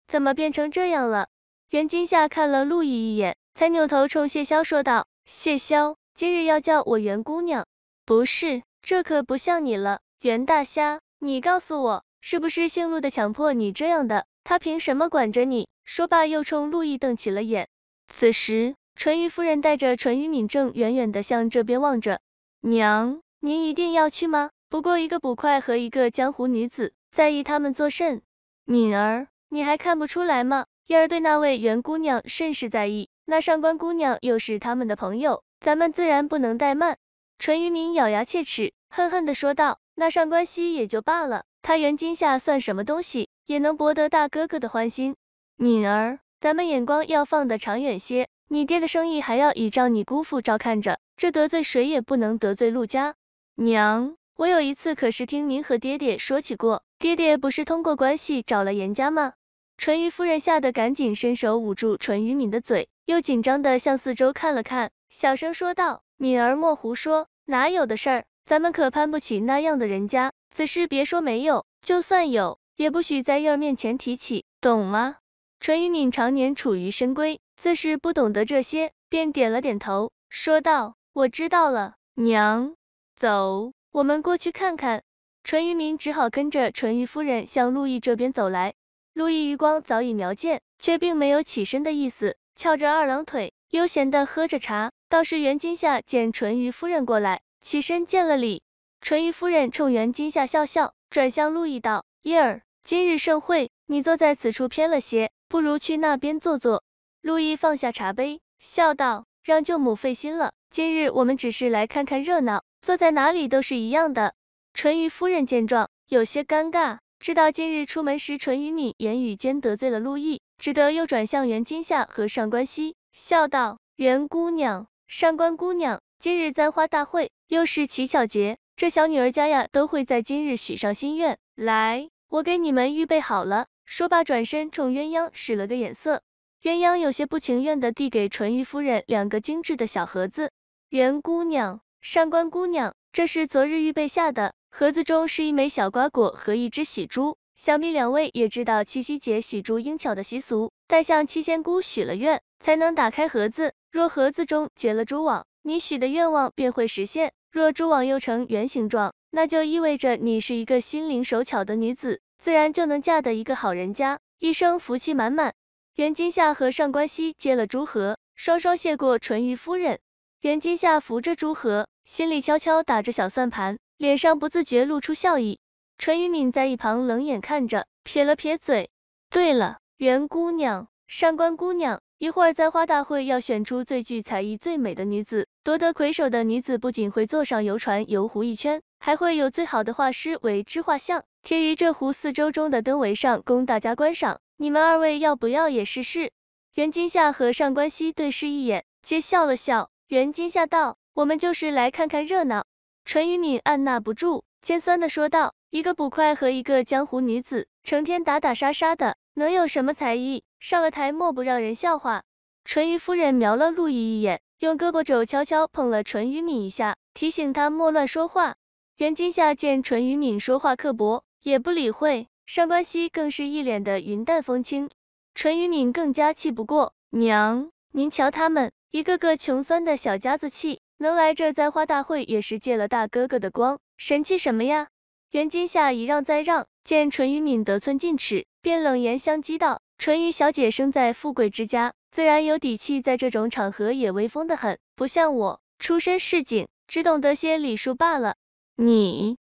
怎么变成这样了？袁今夏看了陆毅一眼，才扭头冲谢霄说道：“谢霄，今日要叫我袁姑娘，不是，这可不像你了，袁大虾，你告诉我，是不是姓陆的强迫你这样的？他凭什么管着你？”说罢，又冲陆毅瞪起了眼。此时。淳于夫人带着淳于敏正远远的向这边望着，娘，您一定要去吗？不过一个捕快和一个江湖女子，在意他们作甚？敏儿，你还看不出来吗？燕儿对那位袁姑娘甚是在意，那上官姑娘又是他们的朋友，咱们自然不能怠慢。淳于敏咬牙切齿，恨恨的说道，那上官熙也就罢了，她袁今夏算什么东西，也能博得大哥哥的欢心。敏儿，咱们眼光要放得长远些。你爹的生意还要倚仗你姑父照看着，这得罪谁也不能得罪陆家。娘，我有一次可是听您和爹爹说起过，爹爹不是通过关系找了严家吗？淳于夫人吓得赶紧伸手捂住淳于敏的嘴，又紧张的向四周看了看，小声说道：敏儿莫胡说，哪有的事儿？咱们可攀不起那样的人家，此事别说没有，就算有，也不许在燕儿面前提起，懂吗？淳于敏常年处于深闺。自是不懂得这些，便点了点头，说道：“我知道了，娘，走，我们过去看看。”淳于明只好跟着淳于夫人向陆毅这边走来。陆毅余光早已瞄见，却并没有起身的意思，翘着二郎腿，悠闲的喝着茶。倒是袁今夏见淳于夫人过来，起身见了礼。淳于夫人冲袁今夏笑笑，转向陆毅道：“叶儿，今日盛会，你坐在此处偏了些，不如去那边坐坐。”陆毅放下茶杯，笑道：“让舅母费心了，今日我们只是来看看热闹，坐在哪里都是一样的。”淳于夫人见状，有些尴尬，知道今日出门时淳于敏言语间得罪了陆毅，只得又转向袁今夏和上官熙，笑道：“袁姑娘，上官姑娘，今日簪花大会，又是乞巧节，这小女儿家呀，都会在今日许上心愿。来，我给你们预备好了。”说罢转身冲鸳鸯使了个眼色。鸳鸯有些不情愿地递给淳于夫人两个精致的小盒子，袁姑娘、上官姑娘，这是昨日预备下的。盒子中是一枚小瓜果和一只喜珠，想必两位也知道七夕节喜珠应巧的习俗，待向七仙姑许了愿，才能打开盒子。若盒子中结了蛛网，你许的愿望便会实现；若蛛网又成圆形状，那就意味着你是一个心灵手巧的女子，自然就能嫁得一个好人家，一生福气满满。袁今夏和上官熙接了朱荷，双双谢过淳于夫人。袁今夏扶着朱荷，心里悄悄打着小算盘，脸上不自觉露出笑意。淳于敏在一旁冷眼看着，撇了撇嘴。对了，袁姑娘，上官姑娘，一会儿在花大会要选出最具才艺、最美的女子，夺得魁首的女子不仅会坐上游船游湖一圈，还会有最好的画师为之画像，贴于这湖四周中的灯围上，供大家观赏。你们二位要不要也试试？袁今夏和上官熙对视一眼，皆笑了笑。袁今夏道：“我们就是来看看热闹。”淳于敏按捺不住，尖酸的说道：“一个捕快和一个江湖女子，成天打打杀杀的，能有什么才艺？上了台莫不让人笑话？”淳于夫人瞄了陆毅一眼，用胳膊肘悄悄碰了淳于敏一下，提醒他莫乱说话。袁今夏见淳于敏说话刻薄，也不理会。上官曦更是一脸的云淡风轻，淳于敏更加气不过，娘，您瞧他们一个个穷酸的小家子气，能来这栽花大会也是借了大哥哥的光，神气什么呀？袁今夏一让再让，见淳于敏得寸进尺，便冷言相讥道：“淳于小姐生在富贵之家，自然有底气，在这种场合也威风的很，不像我出身市井，只懂得些礼数罢了。”你。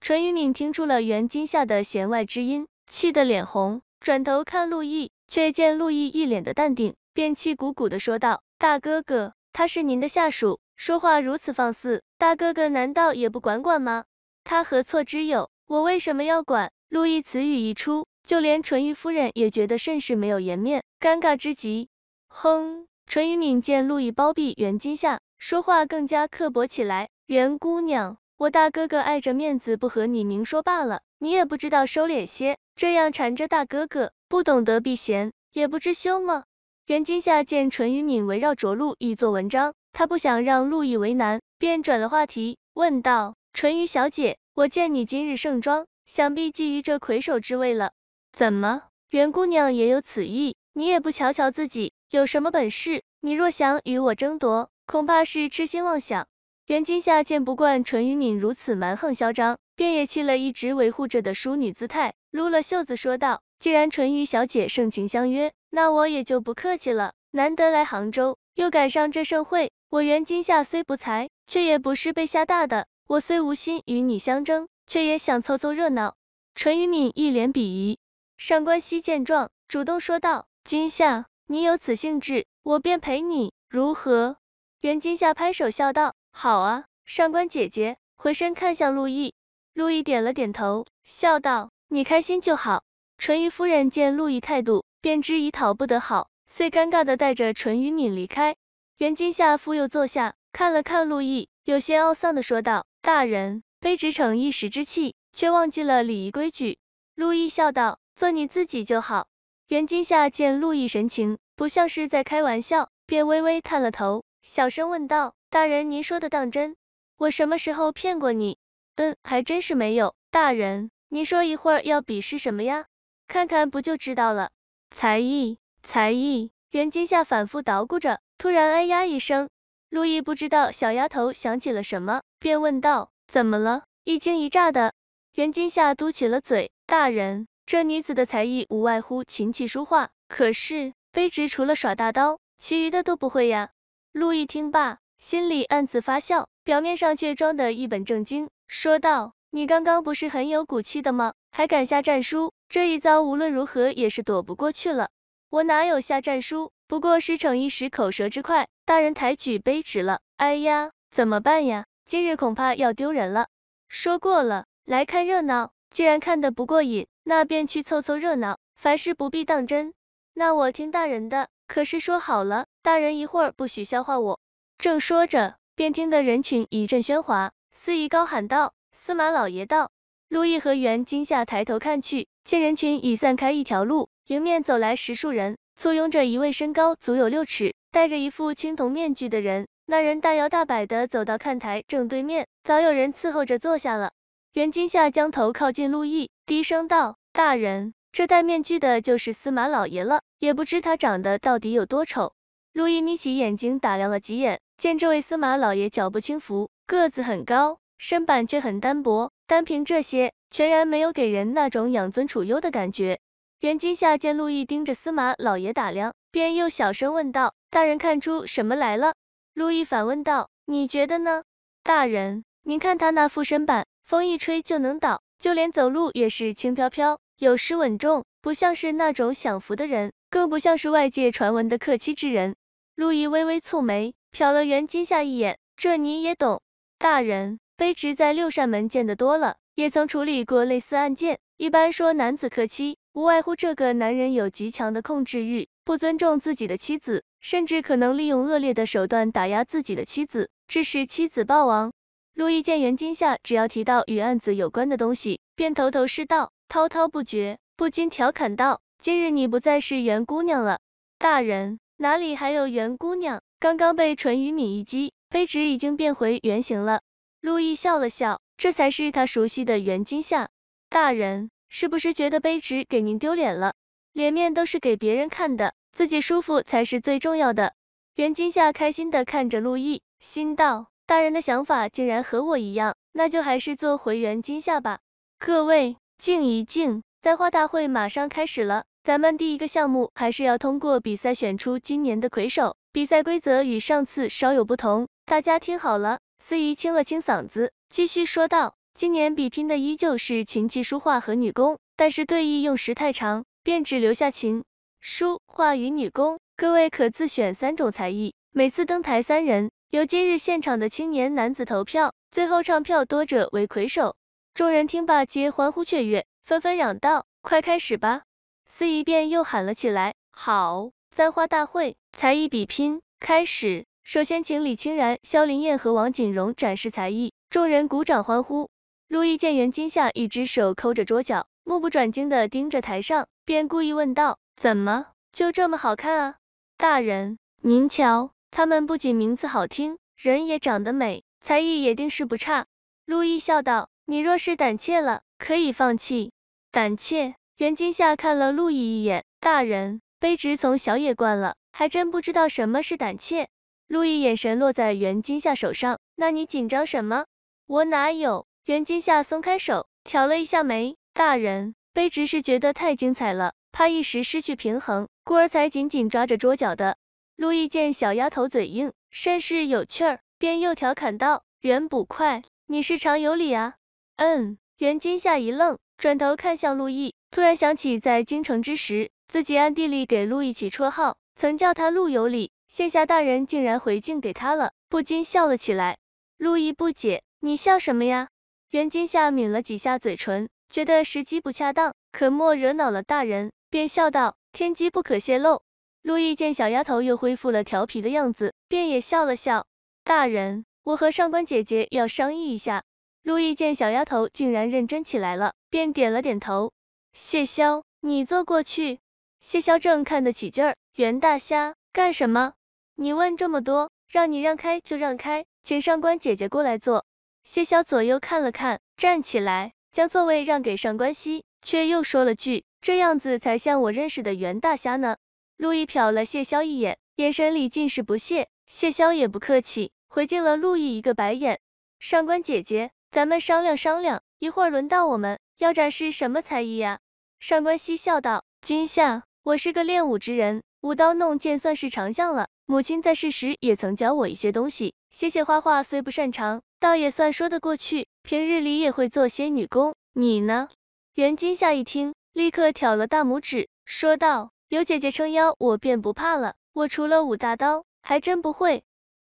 淳于敏听出了袁今夏的弦外之音，气得脸红，转头看陆毅，却见陆毅一脸的淡定，便气鼓鼓的说道：“大哥哥，他是您的下属，说话如此放肆，大哥哥难道也不管管吗？他何错之有？我为什么要管？”陆毅此语一出，就连淳于夫人也觉得甚是没有颜面，尴尬之极。哼，淳于敏见陆毅包庇袁今夏，说话更加刻薄起来，袁姑娘。我大哥哥碍着面子不和你明说罢了，你也不知道收敛些，这样缠着大哥哥，不懂得避嫌，也不知羞吗？袁今夏见淳于敏围绕着陆毅做文章，他不想让陆毅为难，便转了话题，问道：淳于小姐，我见你今日盛装，想必觊觎这魁首之位了。怎么，袁姑娘也有此意？你也不瞧瞧自己有什么本事，你若想与我争夺，恐怕是痴心妄想。袁今夏见不惯淳于敏如此蛮横嚣张，便也弃了一直维护着的淑女姿态，撸了袖子说道：“既然淳于小姐盛情相约，那我也就不客气了。难得来杭州，又赶上这盛会，我袁今夏虽不才，却也不是被吓大的。我虽无心与你相争，却也想凑凑热闹。”淳于敏一脸鄙夷。上官熙见状，主动说道：“今夏，你有此兴致，我便陪你，如何？”袁今夏拍手笑道。好啊，上官姐姐，回身看向陆毅，陆毅点了点头，笑道：“你开心就好。”淳于夫人见陆毅态度，便知已讨不得好，遂尴尬的带着淳于敏离开。袁今夏复又坐下，看了看陆毅，有些懊丧的说道：“大人，卑职逞一时之气，却忘记了礼仪规矩。”陆毅笑道：“做你自己就好。”袁今夏见陆毅神情，不像是在开玩笑，便微微探了头，小声问道。大人，您说的当真？我什么时候骗过你？嗯，还真是没有。大人，您说一会儿要比试什么呀？看看不就知道了。才艺，才艺。袁今夏反复捣鼓着，突然哎呀一声。陆毅不知道小丫头想起了什么，便问道，怎么了？一惊一乍的，袁今夏嘟起了嘴。大人，这女子的才艺无外乎琴棋书画，可是卑职除了耍大刀，其余的都不会呀。陆毅听罢。心里暗自发笑，表面上却装的一本正经，说道：“你刚刚不是很有骨气的吗？还敢下战书，这一遭无论如何也是躲不过去了。我哪有下战书，不过是逞一时口舌之快，大人抬举卑职了。哎呀，怎么办呀？今日恐怕要丢人了。说过了，来看热闹，既然看得不过瘾，那便去凑凑热闹，凡事不必当真。那我听大人的，可是说好了，大人一会儿不许笑话我。”正说着，便听得人群一阵喧哗。司仪高喊道：“司马老爷到！”陆毅和袁今夏抬头看去，见人群已散开一条路，迎面走来十数人，簇拥着一位身高足有六尺、戴着一副青铜面具的人。那人大摇大摆的走到看台正对面，早有人伺候着坐下了。袁今夏将头靠近陆毅，低声道：“大人，这戴面具的就是司马老爷了，也不知他长得到底有多丑。”陆毅眯起眼睛打量了几眼。见这位司马老爷脚不轻浮，个子很高，身板却很单薄，单凭这些，全然没有给人那种养尊处优的感觉。袁今夏见陆毅盯着司马老爷打量，便又小声问道：“大人看出什么来了？”陆毅反问道：“你觉得呢？大人，您看他那副身板，风一吹就能倒，就连走路也是轻飘飘，有时稳重，不像是那种享福的人，更不像是外界传闻的克妻之人。”陆毅微微蹙眉。瞟了袁今夏一眼，这你也懂？大人，卑职在六扇门见得多了，也曾处理过类似案件。一般说男子克妻，无外乎这个男人有极强的控制欲，不尊重自己的妻子，甚至可能利用恶劣的手段打压自己的妻子，致使妻子暴亡。陆毅见袁今夏只要提到与案子有关的东西，便头头是道，滔滔不绝，不禁调侃道：今日你不再是袁姑娘了，大人哪里还有袁姑娘？刚刚被淳于敏一击，卑职已经变回原形了。陆毅笑了笑，这才是他熟悉的袁今夏。大人，是不是觉得卑职给您丢脸了？脸面都是给别人看的，自己舒服才是最重要的。袁今夏开心的看着陆毅，心道，大人的想法竟然和我一样，那就还是做回袁今夏吧。各位，静一静，栽花大会马上开始了，咱们第一个项目还是要通过比赛选出今年的魁首。比赛规则与上次稍有不同，大家听好了。司仪清了清嗓子，继续说道：今年比拼的依旧是琴棋书画和女工，但是对弈用时太长，便只留下琴、书画与女工，各位可自选三种才艺，每次登台三人，由今日现场的青年男子投票，最后唱票多者为魁首。众人听罢皆欢呼雀跃，纷纷嚷道：快开始吧！司仪便又喊了起来：好，簪花大会。才艺比拼开始，首先请李清然、肖林燕和王锦荣展示才艺，众人鼓掌欢呼。陆毅见袁今夏一只手抠着桌角，目不转睛的盯着台上，便故意问道，怎么，就这么好看啊？大人，您瞧，他们不仅名字好听，人也长得美，才艺也定是不差。陆毅笑道，你若是胆怯了，可以放弃。胆怯？袁今夏看了陆毅一眼，大人，卑职从小也惯了。还真不知道什么是胆怯。陆毅眼神落在袁今夏手上，那你紧张什么？我哪有？袁今夏松开手，挑了一下眉，大人，卑职是觉得太精彩了，怕一时失去平衡，故而才紧紧抓着桌角的。陆毅见小丫头嘴硬，甚是有趣儿，便又调侃道，袁捕快，你是常有理啊。嗯。袁今夏一愣，转头看向陆毅，突然想起在京城之时，自己暗地里给陆毅起绰号。曾叫他陆游礼，现下大人竟然回敬给他了，不禁笑了起来。陆毅不解，你笑什么呀？袁今夏抿了几下嘴唇，觉得时机不恰当，可莫惹恼了大人，便笑道，天机不可泄露。陆毅见小丫头又恢复了调皮的样子，便也笑了笑。大人，我和上官姐姐要商议一下。陆毅见小丫头竟然认真起来了，便点了点头。谢霄，你坐过去。谢霄正看得起劲儿，袁大虾干什么？你问这么多，让你让开就让开，请上官姐姐过来坐。谢霄左右看了看，站起来，将座位让给上官熙，却又说了句，这样子才像我认识的袁大虾呢。陆毅瞟了谢霄一眼，眼神里尽是不屑，谢霄也不客气，回敬了陆毅一个白眼。上官姐姐，咱们商量商量，一会儿轮到我们，要展示什么才艺呀？上官熙笑道，今夏。我是个练武之人，舞刀弄剑算是长项了。母亲在世时也曾教我一些东西，写写画画虽不擅长，倒也算说得过去。平日里也会做些女工。你呢？袁今夏一听，立刻挑了大拇指，说道：“有姐姐撑腰，我便不怕了。我除了舞大刀，还真不会。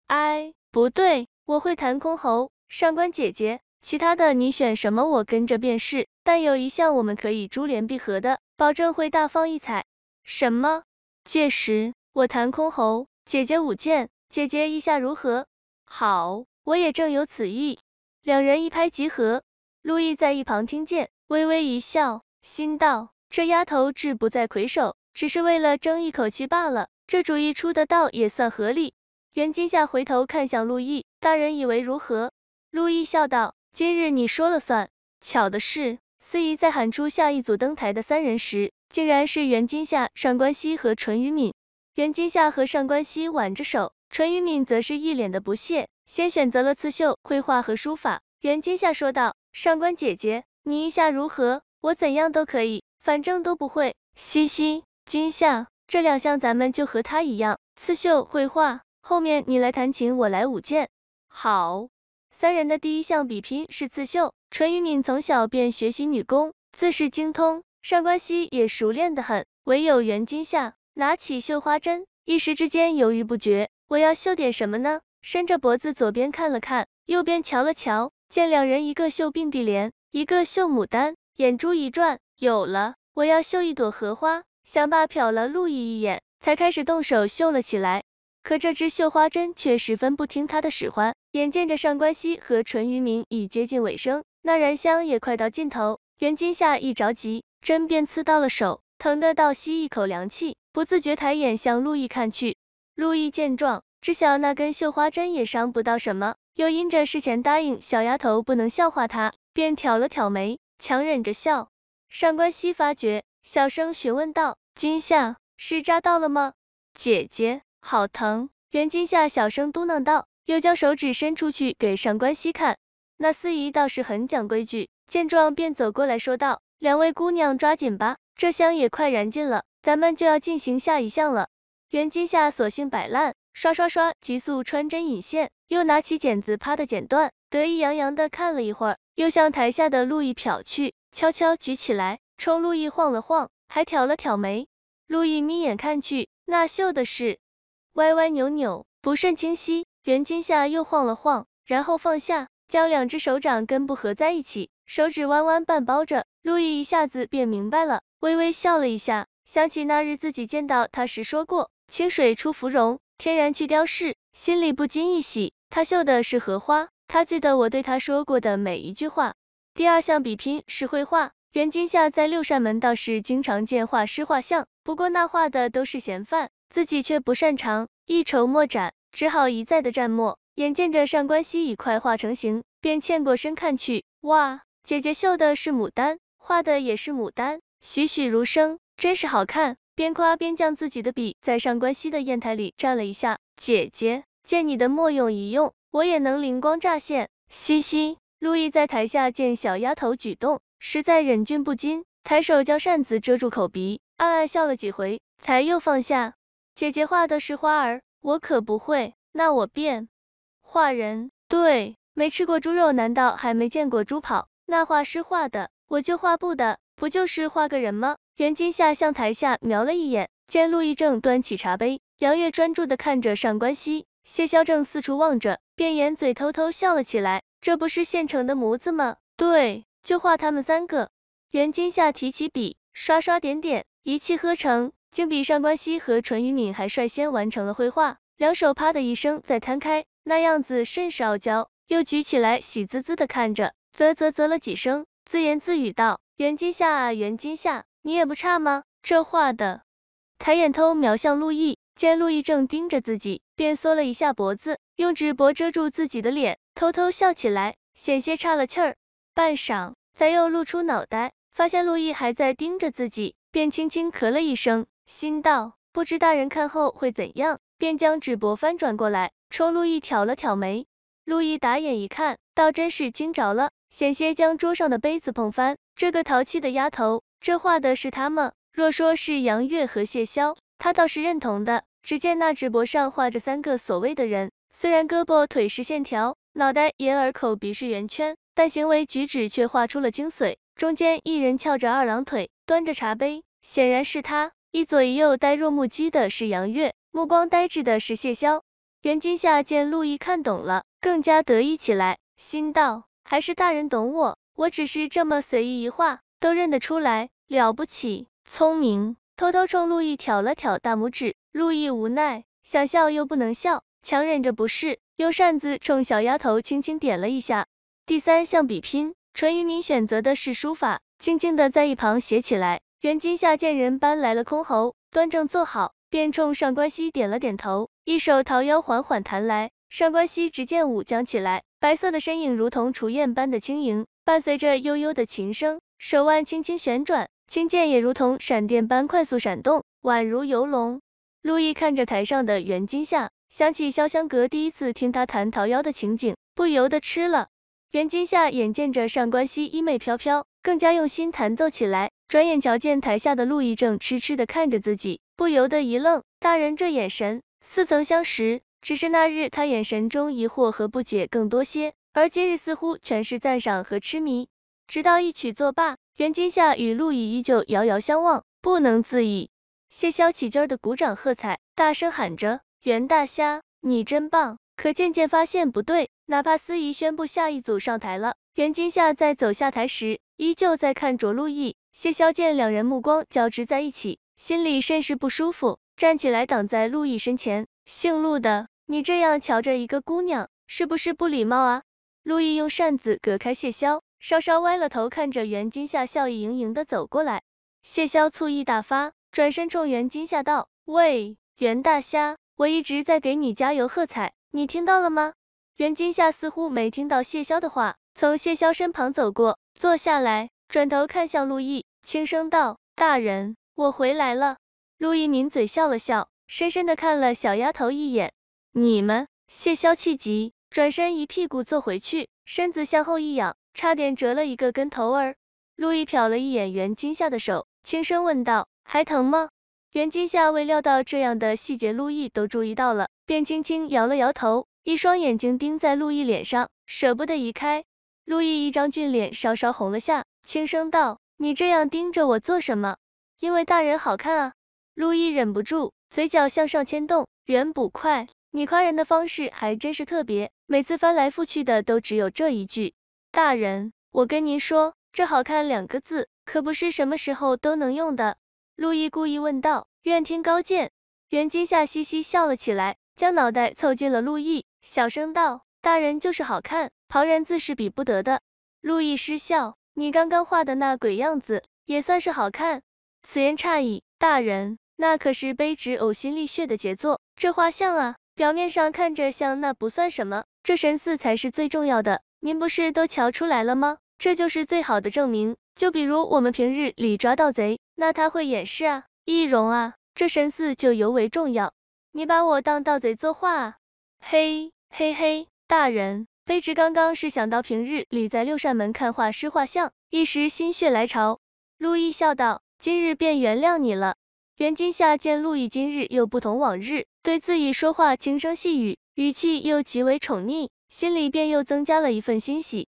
哎，不对，我会弹箜篌。上官姐姐，其他的你选什么，我跟着便是。但有一项我们可以珠联璧合的，保证会大放异彩。”什么？届时我弹箜篌，姐姐舞剑，姐姐意下如何？好，我也正有此意。两人一拍即合。陆毅在一旁听见，微微一笑，心道：这丫头志不在魁首，只是为了争一口气罢了。这主意出的倒也算合理。袁今夏回头看向陆毅，大人以为如何？陆毅笑道：今日你说了算。巧的是，司仪在喊出下一组登台的三人时。竟然是袁今夏、上官熙和淳于敏。袁今夏和上官熙挽着手，淳于敏则是一脸的不屑。先选择了刺绣、绘画和书法。袁今夏说道：“上官姐姐，你意下如何？我怎样都可以，反正都不会。嘻嘻，今夏，这两项咱们就和他一样，刺绣、绘画。后面你来弹琴，我来舞剑。好。”三人的第一项比拼是刺绣。淳于敏从小便学习女工，自是精通。上官曦也熟练得很，唯有袁今夏拿起绣花针，一时之间犹豫不决。我要绣点什么呢？伸着脖子左边看了看，右边瞧了瞧，见两人一个绣并蒂莲，一个绣牡丹，眼珠一转，有了，我要绣一朵荷花。想罢，瞟了陆毅一眼，才开始动手绣了起来。可这只绣花针却十分不听他的使唤。眼见着上官曦和淳于明已接近尾声，那燃香也快到尽头，袁今夏一着急。针便刺到了手，疼得倒吸一口凉气，不自觉抬眼向陆毅看去。陆毅见状，知晓那根绣花针也伤不到什么，又因着事前答应小丫头不能笑话他，便挑了挑眉，强忍着笑。上官熙发觉，小声询问道：“今夏，是扎到了吗？”姐姐，好疼。”袁今夏小声嘟囔道，又将手指伸出去给上官熙看。那司仪倒是很讲规矩，见状便走过来说道。两位姑娘抓紧吧，这香也快燃尽了，咱们就要进行下一项了。袁今夏索性摆烂，刷刷刷，急速穿针引线，又拿起剪子啪的剪断，得意洋洋的看了一会儿，又向台下的陆毅瞟去，悄悄举起来，冲陆毅晃了晃，还挑了挑眉。陆毅眯眼看去，那绣的是歪歪扭扭，不甚清晰。袁今夏又晃了晃，然后放下，将两只手掌根部合在一起，手指弯弯半包着。陆毅一下子便明白了，微微笑了一下，想起那日自己见到他时说过，清水出芙蓉，天然去雕饰，心里不禁一喜。他绣的是荷花，他记得我对他说过的每一句话。第二项比拼是绘画，袁今夏在六扇门倒是经常见画师画像，不过那画的都是嫌犯，自己却不擅长，一筹莫展，只好一再的蘸墨。眼见着上官曦已快画成型，便欠过身看去，哇，姐姐绣的是牡丹。画的也是牡丹，栩栩如生，真是好看。边夸边将自己的笔在上官熙的砚台里蘸了一下。姐姐，见你的墨用一用，我也能灵光乍现。嘻嘻。陆毅在台下见小丫头举动，实在忍俊不禁，抬手将扇子遮住口鼻，暗暗笑了几回，才又放下。姐姐画的是花儿，我可不会。那我变。画人。对，没吃过猪肉，难道还没见过猪跑？那画师画的。我就画布的，不就是画个人吗？袁今夏向台下瞄了一眼，见陆毅正端起茶杯，杨月专注的看着上官熙，谢霄正四处望着，便掩嘴偷偷笑了起来。这不是现成的模子吗？对，就画他们三个。袁今夏提起笔，刷刷点点，一气呵成，竟比上官熙和淳于敏还率先完成了绘画，两手啪的一声再摊开，那样子甚是傲娇，又举起来喜滋滋的看着，啧啧啧了几声。自言自语道：“袁今夏，啊，袁今夏，你也不差吗？”这画的，抬眼偷瞄向陆毅，见陆毅正盯着自己，便缩了一下脖子，用纸帛遮住自己的脸，偷偷笑起来，险些岔了气儿。半晌，才又露出脑袋，发现陆毅还在盯着自己，便轻轻咳了一声，心道不知大人看后会怎样，便将纸帛翻转过来，冲陆毅挑了挑眉。陆毅打眼一看，倒真是惊着了。险些将桌上的杯子碰翻，这个淘气的丫头，这画的是她吗？若说是杨月和谢霄，他倒是认同的。只见那纸帛上画着三个所谓的人，虽然胳膊腿是线条，脑袋眼耳口鼻是圆圈，但行为举止却画出了精髓。中间一人翘着二郎腿，端着茶杯，显然是他。一左一右呆若木鸡的是杨月，目光呆滞的是谢霄。袁今夏见陆毅看懂了，更加得意起来，心道。还是大人懂我，我只是这么随意一画，都认得出来了不起，聪明。偷偷冲陆毅挑了挑大拇指，陆毅无奈，想笑又不能笑，强忍着不适，用扇子冲小丫头轻轻点了一下。第三项比拼，淳于敏选择的是书法，静静的在一旁写起来。袁今夏见人搬来了空篌，端正坐好，便冲上官曦点了点头，一首《桃夭》缓缓弹来。上官曦执剑舞将起来，白色的身影如同雏燕般的轻盈，伴随着悠悠的琴声，手腕轻轻旋转，青剑也如同闪电般快速闪动，宛如游龙。陆毅看着台上的袁金夏，想起潇湘阁第一次听他弹《桃夭》的情景，不由得吃了。袁金夏眼见着上官曦衣袂飘飘，更加用心弹奏起来。转眼瞧见台下的陆毅正痴痴的看着自己，不由得一愣，大人这眼神似曾相识。只是那日他眼神中疑惑和不解更多些，而今日似乎全是赞赏和痴迷。直到一曲作罢，袁今夏与陆毅依旧遥遥相望，不能自已。谢霄起劲的鼓掌喝彩，大声喊着袁大虾，你真棒！可渐渐发现不对，哪怕司仪宣布下一组上台了，袁今夏在走下台时，依旧在看着陆毅。谢霄见两人目光交织在一起，心里甚是不舒服，站起来挡在陆毅身前，姓陆的。你这样瞧着一个姑娘，是不是不礼貌啊？陆毅用扇子隔开谢霄，稍稍歪了头看着袁金夏，笑意盈盈的走过来。谢霄醋意大发，转身冲袁金夏道：喂，袁大虾，我一直在给你加油喝彩，你听到了吗？袁金夏似乎没听到谢霄的话，从谢霄身旁走过，坐下来，转头看向陆毅，轻声道：大人，我回来了。陆毅抿嘴笑了笑，深深的看了小丫头一眼。你们，谢霄气急，转身一屁股坐回去，身子向后一仰，差点折了一个跟头儿。陆毅瞟了一眼袁金夏的手，轻声问道：“还疼吗？”袁金夏未料到这样的细节，陆毅都注意到了，便轻轻摇了摇头，一双眼睛盯在陆毅脸上，舍不得移开。陆毅一张俊脸稍稍红了下，轻声道：“你这样盯着我做什么？因为大人好看啊。”陆毅忍不住，嘴角向上牵动，袁捕快。你夸人的方式还真是特别，每次翻来覆去的都只有这一句。大人，我跟您说，这好看两个字可不是什么时候都能用的。陆毅故意问道，愿听高见。袁今夏嘻嘻笑了起来，将脑袋凑近了陆毅，小声道，大人就是好看，旁人自是比不得的。陆毅失笑，你刚刚画的那鬼样子也算是好看。此言差矣，大人，那可是卑职呕心沥血的杰作，这画像啊。表面上看着像，那不算什么，这神似才是最重要的。您不是都瞧出来了吗？这就是最好的证明。就比如我们平日里抓盗贼，那他会掩饰啊，易容啊，这神似就尤为重要。你把我当盗贼作画？啊？嘿，嘿嘿嘿，大人，卑职刚刚是想到平日里在六扇门看画师画像，一时心血来潮。陆毅笑道，今日便原谅你了。袁今夏见陆毅今日又不同往日。对自己说话轻声细语，语气又极为宠溺，心里便又增加了一份欣喜。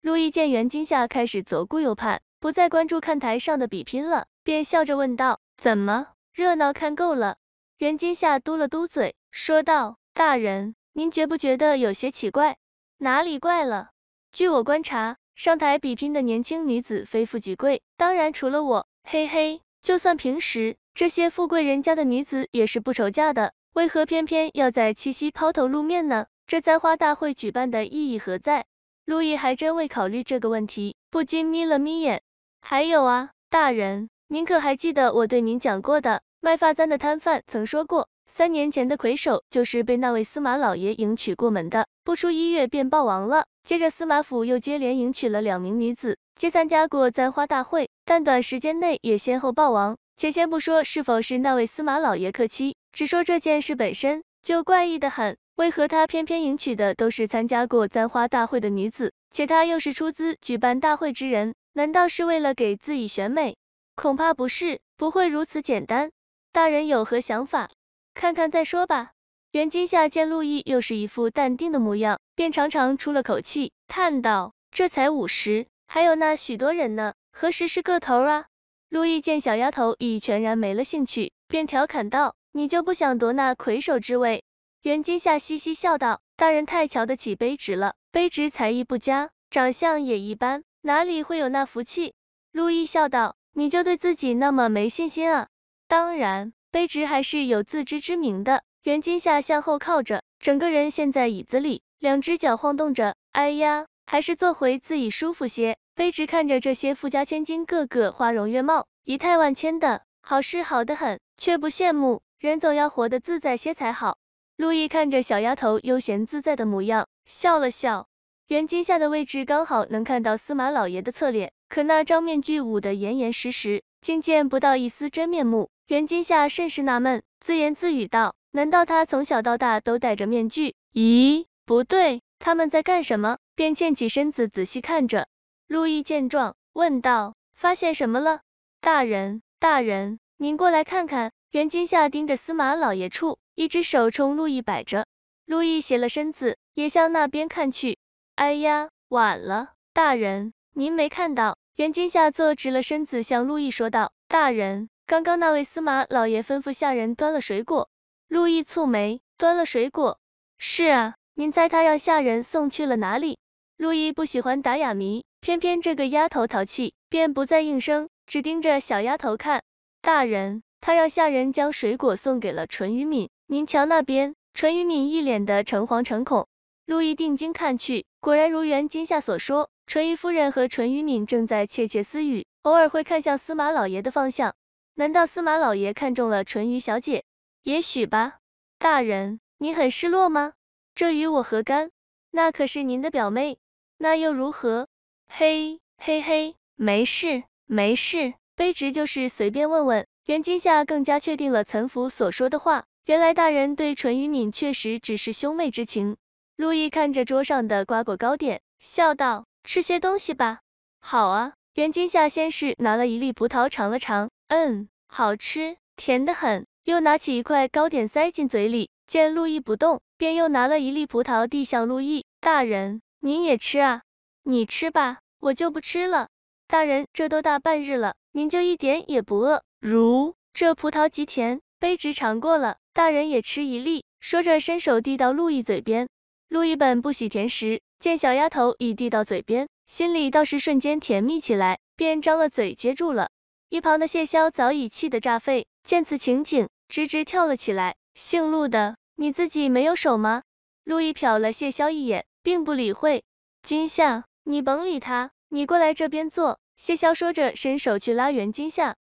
陆毅见袁今夏开始左顾右盼，不再关注看台上的比拼了，便笑着问道：“怎么，热闹看够了？”袁今夏嘟了嘟嘴，说道：“大人，您觉不觉得有些奇怪？哪里怪了？据我观察，上台比拼的年轻女子非富即贵，当然除了我。嘿嘿，就算平时，这些富贵人家的女子也是不愁嫁的。”为何偏偏要在七夕抛头露面呢？这簪花大会举办的意义何在？陆毅还真未考虑这个问题，不禁眯了眯眼。还有啊，大人，您可还记得我对您讲过的？卖发簪的摊贩曾说过，三年前的魁首就是被那位司马老爷迎娶过门的，不出一月便暴亡了。接着司马府又接连迎娶了两名女子，皆参加过簪花大会，但短时间内也先后暴亡。且先不说是否是那位司马老爷克妻。只说这件事本身就怪异的很，为何他偏偏迎娶的都是参加过簪花大会的女子，且他又是出资举办大会之人，难道是为了给自己选美？恐怕不是，不会如此简单。大人有何想法？看看再说吧。袁今夏见陆毅又是一副淡定的模样，便长长出了口气，叹道：“这才五十，还有那许多人呢，何时是个头啊？”陆毅见小丫头已全然没了兴趣，便调侃道。你就不想夺那魁首之位？袁今夏嘻嘻笑道，大人太瞧得起卑职了，卑职才艺不佳，长相也一般，哪里会有那福气？陆毅笑道，你就对自己那么没信心啊？当然，卑职还是有自知之明的。袁今夏向后靠着，整个人陷在椅子里，两只脚晃动着，哎呀，还是坐回自己舒服些。卑职看着这些富家千金，个个花容月貌，仪态万千的好事好的很，却不羡慕。人总要活得自在些才好。陆毅看着小丫头悠闲自在的模样，笑了笑。袁今夏的位置刚好能看到司马老爷的侧脸，可那张面具捂得严严实实，竟见不到一丝真面目。袁今夏甚是纳闷，自言自语道：“难道他从小到大都戴着面具？咦，不对，他们在干什么？”便欠起身子，仔细看着。陆毅见状，问道：“发现什么了？”大人，大人，您过来看看。袁金夏盯着司马老爷处，一只手冲陆毅摆着，陆毅斜了身子，也向那边看去。哎呀，晚了，大人，您没看到？袁金夏坐直了身子，向陆毅说道，大人，刚刚那位司马老爷吩咐下人端了水果。陆毅蹙眉，端了水果？是啊，您猜他让下人送去了哪里？陆毅不喜欢打哑谜，偏偏这个丫头淘气，便不再应声，只盯着小丫头看。大人。他让下人将水果送给了淳于敏。您瞧那边，淳于敏一脸的诚惶诚恐。陆毅定睛看去，果然如袁今夏所说，淳于夫人和淳于敏正在窃窃私语，偶尔会看向司马老爷的方向。难道司马老爷看中了淳于小姐？也许吧。大人，你很失落吗？这与我何干？那可是您的表妹，那又如何？嘿嘿嘿，没事没事，卑职就是随便问问。袁今夏更加确定了岑福所说的话，原来大人对淳于敏确实只是兄妹之情。陆毅看着桌上的瓜果糕点，笑道：“吃些东西吧。”好啊。袁今夏先是拿了一粒葡萄尝了尝，嗯，好吃，甜得很。又拿起一块糕点塞进嘴里，见陆毅不动，便又拿了一粒葡萄递向陆毅：“大人，您也吃啊。”“你吃吧，我就不吃了。”“大人，这都大半日了，您就一点也不饿？”如这葡萄极甜，卑职尝过了，大人也吃一粒。说着伸手递到陆毅嘴边，陆毅本不喜甜食，见小丫头已递到嘴边，心里倒是瞬间甜蜜起来，便张了嘴接住了。一旁的谢霄早已气得炸肺，见此情景，直直跳了起来。姓陆的，你自己没有手吗？陆毅瞟了谢霄一眼，并不理会。金夏，你甭理他，你过来这边坐。谢霄说着伸手去拉袁金夏。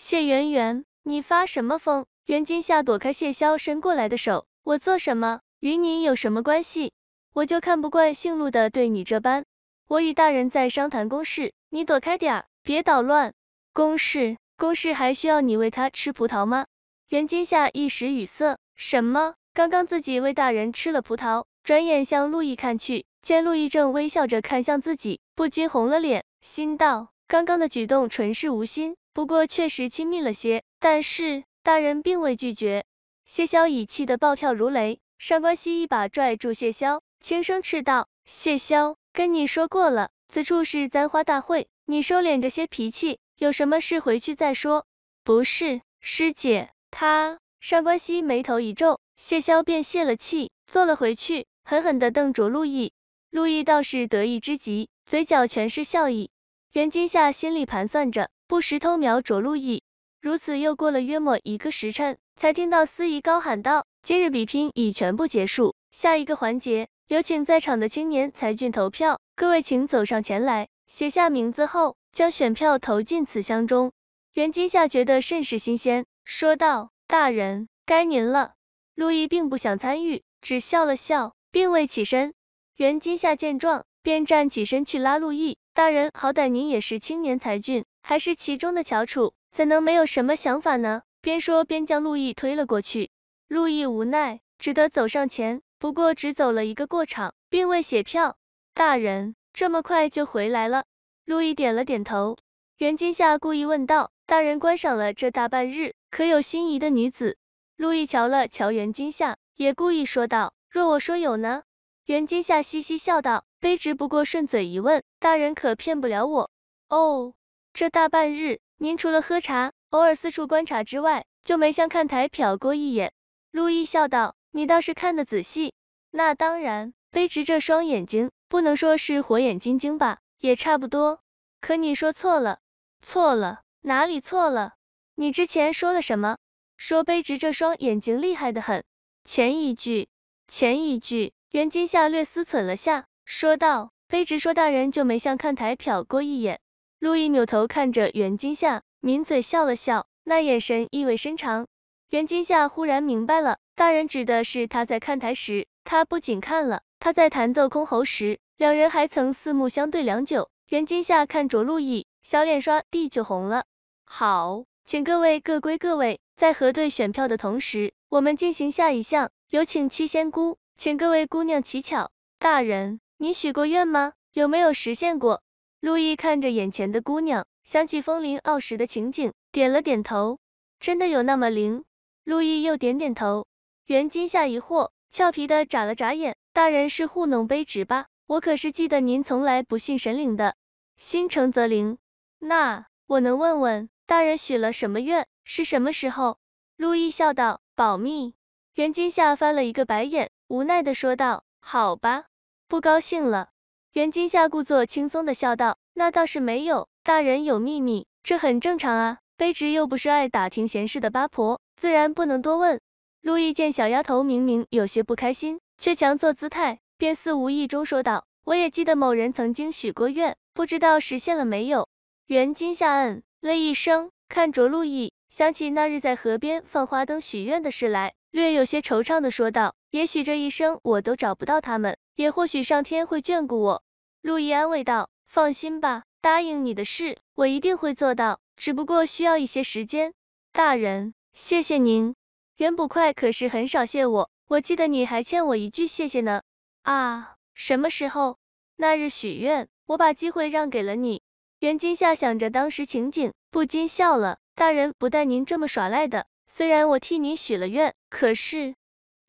谢圆圆，你发什么疯？袁今夏躲开谢霄伸过来的手，我做什么与你有什么关系？我就看不惯姓陆的对你这般。我与大人在商谈公事，你躲开点儿，别捣乱。公事？公事还需要你喂他吃葡萄吗？袁今夏一时语塞。什么？刚刚自己喂大人吃了葡萄？转眼向陆毅看去，见陆毅正微笑着看向自己，不禁红了脸，心道刚刚的举动纯是无心。不过确实亲密了些，但是大人并未拒绝。谢霄已气得暴跳如雷，上官曦一把拽住谢霄，轻声斥道：“谢霄，跟你说过了，此处是簪花大会，你收敛着些脾气，有什么事回去再说。”不是，师姐，他……上官曦眉头一皱，谢霄便泄了气，坐了回去，狠狠地瞪着陆毅。陆毅倒是得意之极，嘴角全是笑意。袁今夏心里盘算着。不时偷瞄着陆毅，如此又过了约莫一个时辰，才听到司仪高喊道：“今日比拼已全部结束，下一个环节，有请在场的青年才俊投票。各位请走上前来，写下名字后，将选票投进此箱中。”袁今夏觉得甚是新鲜，说道：“大人，该您了。”陆毅并不想参与，只笑了笑，并未起身。袁今夏见状，便站起身去拉陆毅：“大人，好歹您也是青年才俊。”还是其中的翘楚，怎能没有什么想法呢？边说边将陆毅推了过去，陆毅无奈，只得走上前，不过只走了一个过场，并未写票。大人这么快就回来了。陆毅点了点头。袁今夏故意问道，大人观赏了这大半日，可有心仪的女子？陆毅瞧了瞧袁今夏，也故意说道，若我说有呢？袁今夏嘻嘻笑道，卑职不过顺嘴一问，大人可骗不了我。哦。这大半日，您除了喝茶，偶尔四处观察之外，就没向看台瞟过一眼。陆毅笑道：“你倒是看的仔细。”“那当然，卑职这双眼睛，不能说是火眼金睛吧，也差不多。可你说错了，错了，哪里错了？你之前说了什么？说卑职这双眼睛厉害的很。”“前一句，前一句。”袁今夏略思忖了下，说道：“卑职说大人就没向看台瞟过一眼。”路易扭头看着袁金夏，抿嘴笑了笑，那眼神意味深长。袁金夏忽然明白了，大人指的是他在看台时，他不仅看了，他在弹奏箜篌时，两人还曾四目相对良久。袁金夏看着路易，小脸刷地就红了。好，请各位各归各位，在核对选票的同时，我们进行下一项，有请七仙姑，请各位姑娘乞巧。大人，你许过愿吗？有没有实现过？陆毅看着眼前的姑娘，想起风铃傲时的情景，点了点头。真的有那么灵？陆毅又点点头。袁今夏疑惑，俏皮的眨了眨眼。大人是糊弄卑职吧？我可是记得您从来不信神灵的。心诚则灵。那我能问问，大人许了什么愿？是什么时候？陆毅笑道，保密。袁今夏翻了一个白眼，无奈的说道，好吧，不高兴了。袁今夏故作轻松的笑道：“那倒是没有，大人有秘密，这很正常啊。卑职又不是爱打听闲事的八婆，自然不能多问。”陆毅见小丫头明明有些不开心，却强作姿态，便似无意中说道：“我也记得某人曾经许过愿，不知道实现了没有？”袁今夏嗯了一声，看着陆毅，想起那日在河边放花灯许愿的事来，略有些惆怅的说道：“也许这一生我都找不到他们，也或许上天会眷顾我。”陆毅安慰道：“放心吧，答应你的事，我一定会做到，只不过需要一些时间。”大人，谢谢您。袁捕快可是很少谢我，我记得你还欠我一句谢谢呢。啊，什么时候？那日许愿，我把机会让给了你。袁金夏想着当时情景，不禁笑了。大人不带您这么耍赖的，虽然我替您许了愿，可是……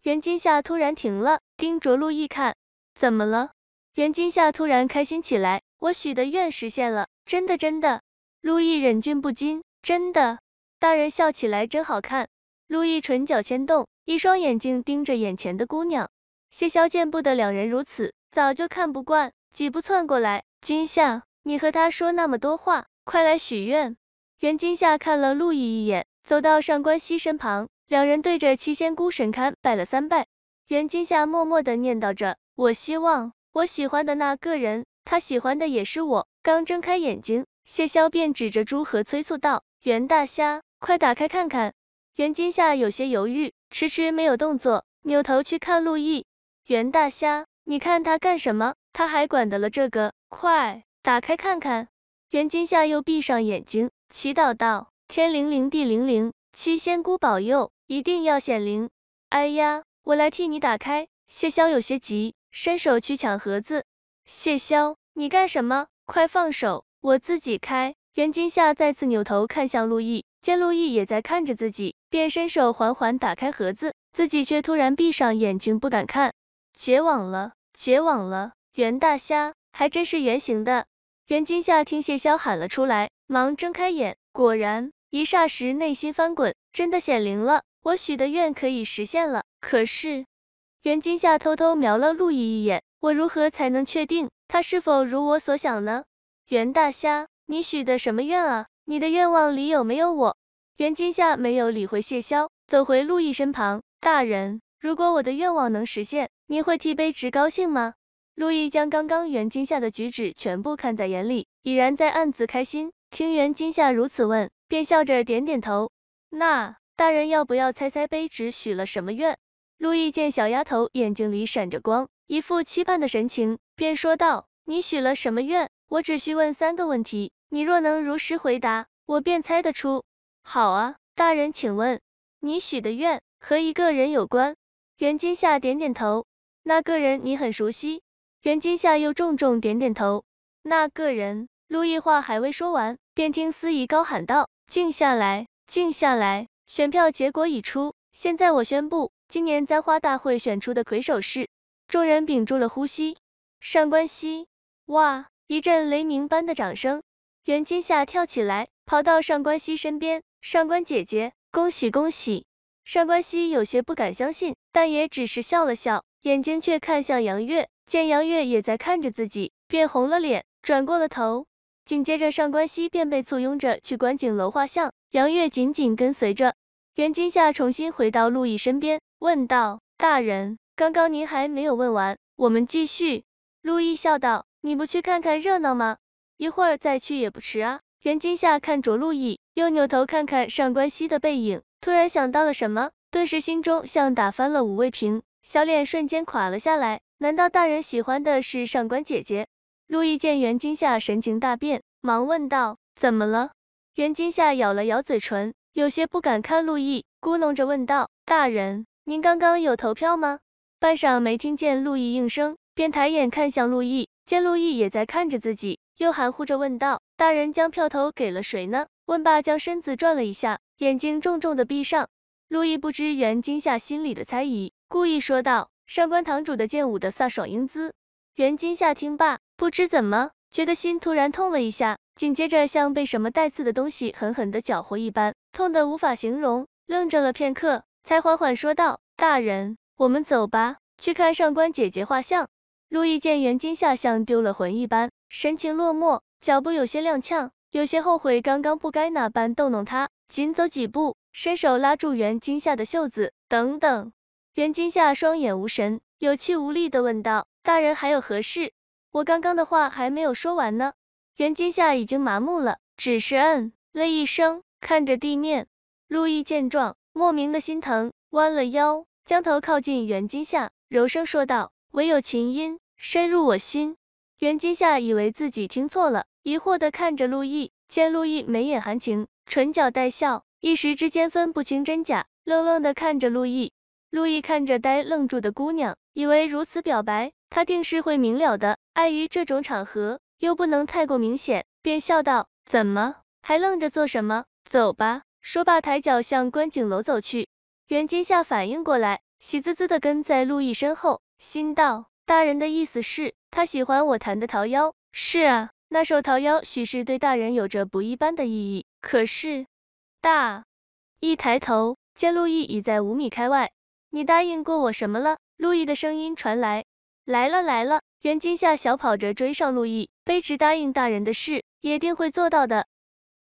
袁金夏突然停了，盯着陆毅看，怎么了？袁金夏突然开心起来，我许的愿实现了，真的真的。陆毅忍俊不禁，真的，大人笑起来真好看。陆毅唇角牵动，一双眼睛盯着眼前的姑娘。谢霄见不得两人如此，早就看不惯，几步窜过来，金夏，你和他说那么多话，快来许愿。袁金夏看了陆毅一眼，走到上官熙身旁，两人对着七仙姑神龛拜了三拜。袁金夏默默的念叨着，我希望。我喜欢的那个人，他喜欢的也是我。刚睁开眼睛，谢霄便指着朱荷催促道：“袁大虾，快打开看看。”袁金夏有些犹豫，迟迟没有动作，扭头去看陆毅。袁大虾，你看他干什么？他还管得了这个？快打开看看！袁金夏又闭上眼睛，祈祷道：“天灵灵，地灵灵，七仙姑保佑，一定要显灵。”哎呀，我来替你打开。谢霄有些急。伸手去抢盒子，谢霄，你干什么？快放手，我自己开。袁今夏再次扭头看向陆毅，见陆毅也在看着自己，便伸手缓缓打开盒子，自己却突然闭上眼睛，不敢看。结网了，结网了，袁大虾，还真是圆形的。袁今夏听谢霄喊了出来，忙睁开眼，果然，一霎时内心翻滚，真的显灵了，我许的愿可以实现了。可是。袁今夏偷偷瞄了陆毅一眼，我如何才能确定他是否如我所想呢？袁大虾，你许的什么愿啊？你的愿望里有没有我？袁今夏没有理会谢霄，走回陆毅身旁。大人，如果我的愿望能实现，你会替卑职高兴吗？陆毅将刚刚袁今夏的举止全部看在眼里，已然在暗自开心。听袁今夏如此问，便笑着点点头。那大人要不要猜猜卑职许了什么愿？陆毅见小丫头眼睛里闪着光，一副期盼的神情，便说道：“你许了什么愿？我只需问三个问题，你若能如实回答，我便猜得出。”“好啊，大人，请问你许的愿和一个人有关。”袁今夏点点头，“那个人你很熟悉。”袁今夏又重重点点头，“那个人。”陆毅话还未说完，便听司仪高喊道：“静下来，静下来，选票结果已出，现在我宣布。”今年簪花大会选出的魁首是，众人屏住了呼吸。上官熙，哇，一阵雷鸣般的掌声。袁今夏跳起来，跑到上官熙身边，上官姐姐，恭喜恭喜！上官熙有些不敢相信，但也只是笑了笑，眼睛却看向杨月，见杨月也在看着自己，便红了脸，转过了头。紧接着上官熙便被簇拥着去观景楼画像，杨月紧紧跟随着，袁今夏重新回到陆毅身边。问道：“大人，刚刚您还没有问完，我们继续。”陆毅笑道：“你不去看看热闹吗？一会儿再去也不迟啊。”袁今夏看着陆毅，又扭头看看上官熙的背影，突然想到了什么，顿时心中像打翻了五味瓶，小脸瞬间垮了下来。难道大人喜欢的是上官姐姐？陆毅见袁今夏神情大变，忙问道：“怎么了？”袁今夏咬了咬嘴唇，有些不敢看陆毅，咕哝着问道：“大人。”您刚刚有投票吗？半晌没听见陆毅应声，便抬眼看向陆毅，见陆毅也在看着自己，又含糊着问道：“大人将票投给了谁呢？”问罢，将身子转了一下，眼睛重重的闭上。陆毅不知袁今夏心里的猜疑，故意说道：“上官堂主的剑舞的飒爽英姿。”袁金夏听罢，不知怎么，觉得心突然痛了一下，紧接着像被什么带刺的东西狠狠的搅和一般，痛的无法形容，愣怔了片刻。才缓缓说道：“大人，我们走吧，去看上官姐姐画像。”陆毅见袁今夏像丢了魂一般，神情落寞，脚步有些踉跄，有些后悔刚刚不该那般逗弄他。紧走几步，伸手拉住袁今夏的袖子：“等等。”袁今夏双眼无神，有气无力的问道：“大人还有何事？我刚刚的话还没有说完呢。”袁今夏已经麻木了，只是嗯了一声，看着地面。陆毅见状。莫名的心疼，弯了腰，将头靠近袁今夏，柔声说道：“唯有琴音深入我心。”袁今夏以为自己听错了，疑惑的看着陆毅，见陆毅眉眼含情，唇角带笑，一时之间分不清真假，愣愣的看着陆毅。陆毅看着呆愣住的姑娘，以为如此表白，她定是会明了的。碍于这种场合，又不能太过明显，便笑道：“怎么，还愣着做什么？走吧。”说罢，抬脚向观景楼走去。袁金夏反应过来，喜滋滋的跟在陆毅身后，心道：大人的意思是，他喜欢我弹的《桃夭》？是啊，那首《桃夭》许是对大人有着不一般的意义。可是，大……一抬头，见陆毅已在五米开外。你答应过我什么了？陆毅的声音传来。来了来了！袁金夏小跑着追上陆毅，卑职答应大人的事，一定会做到的。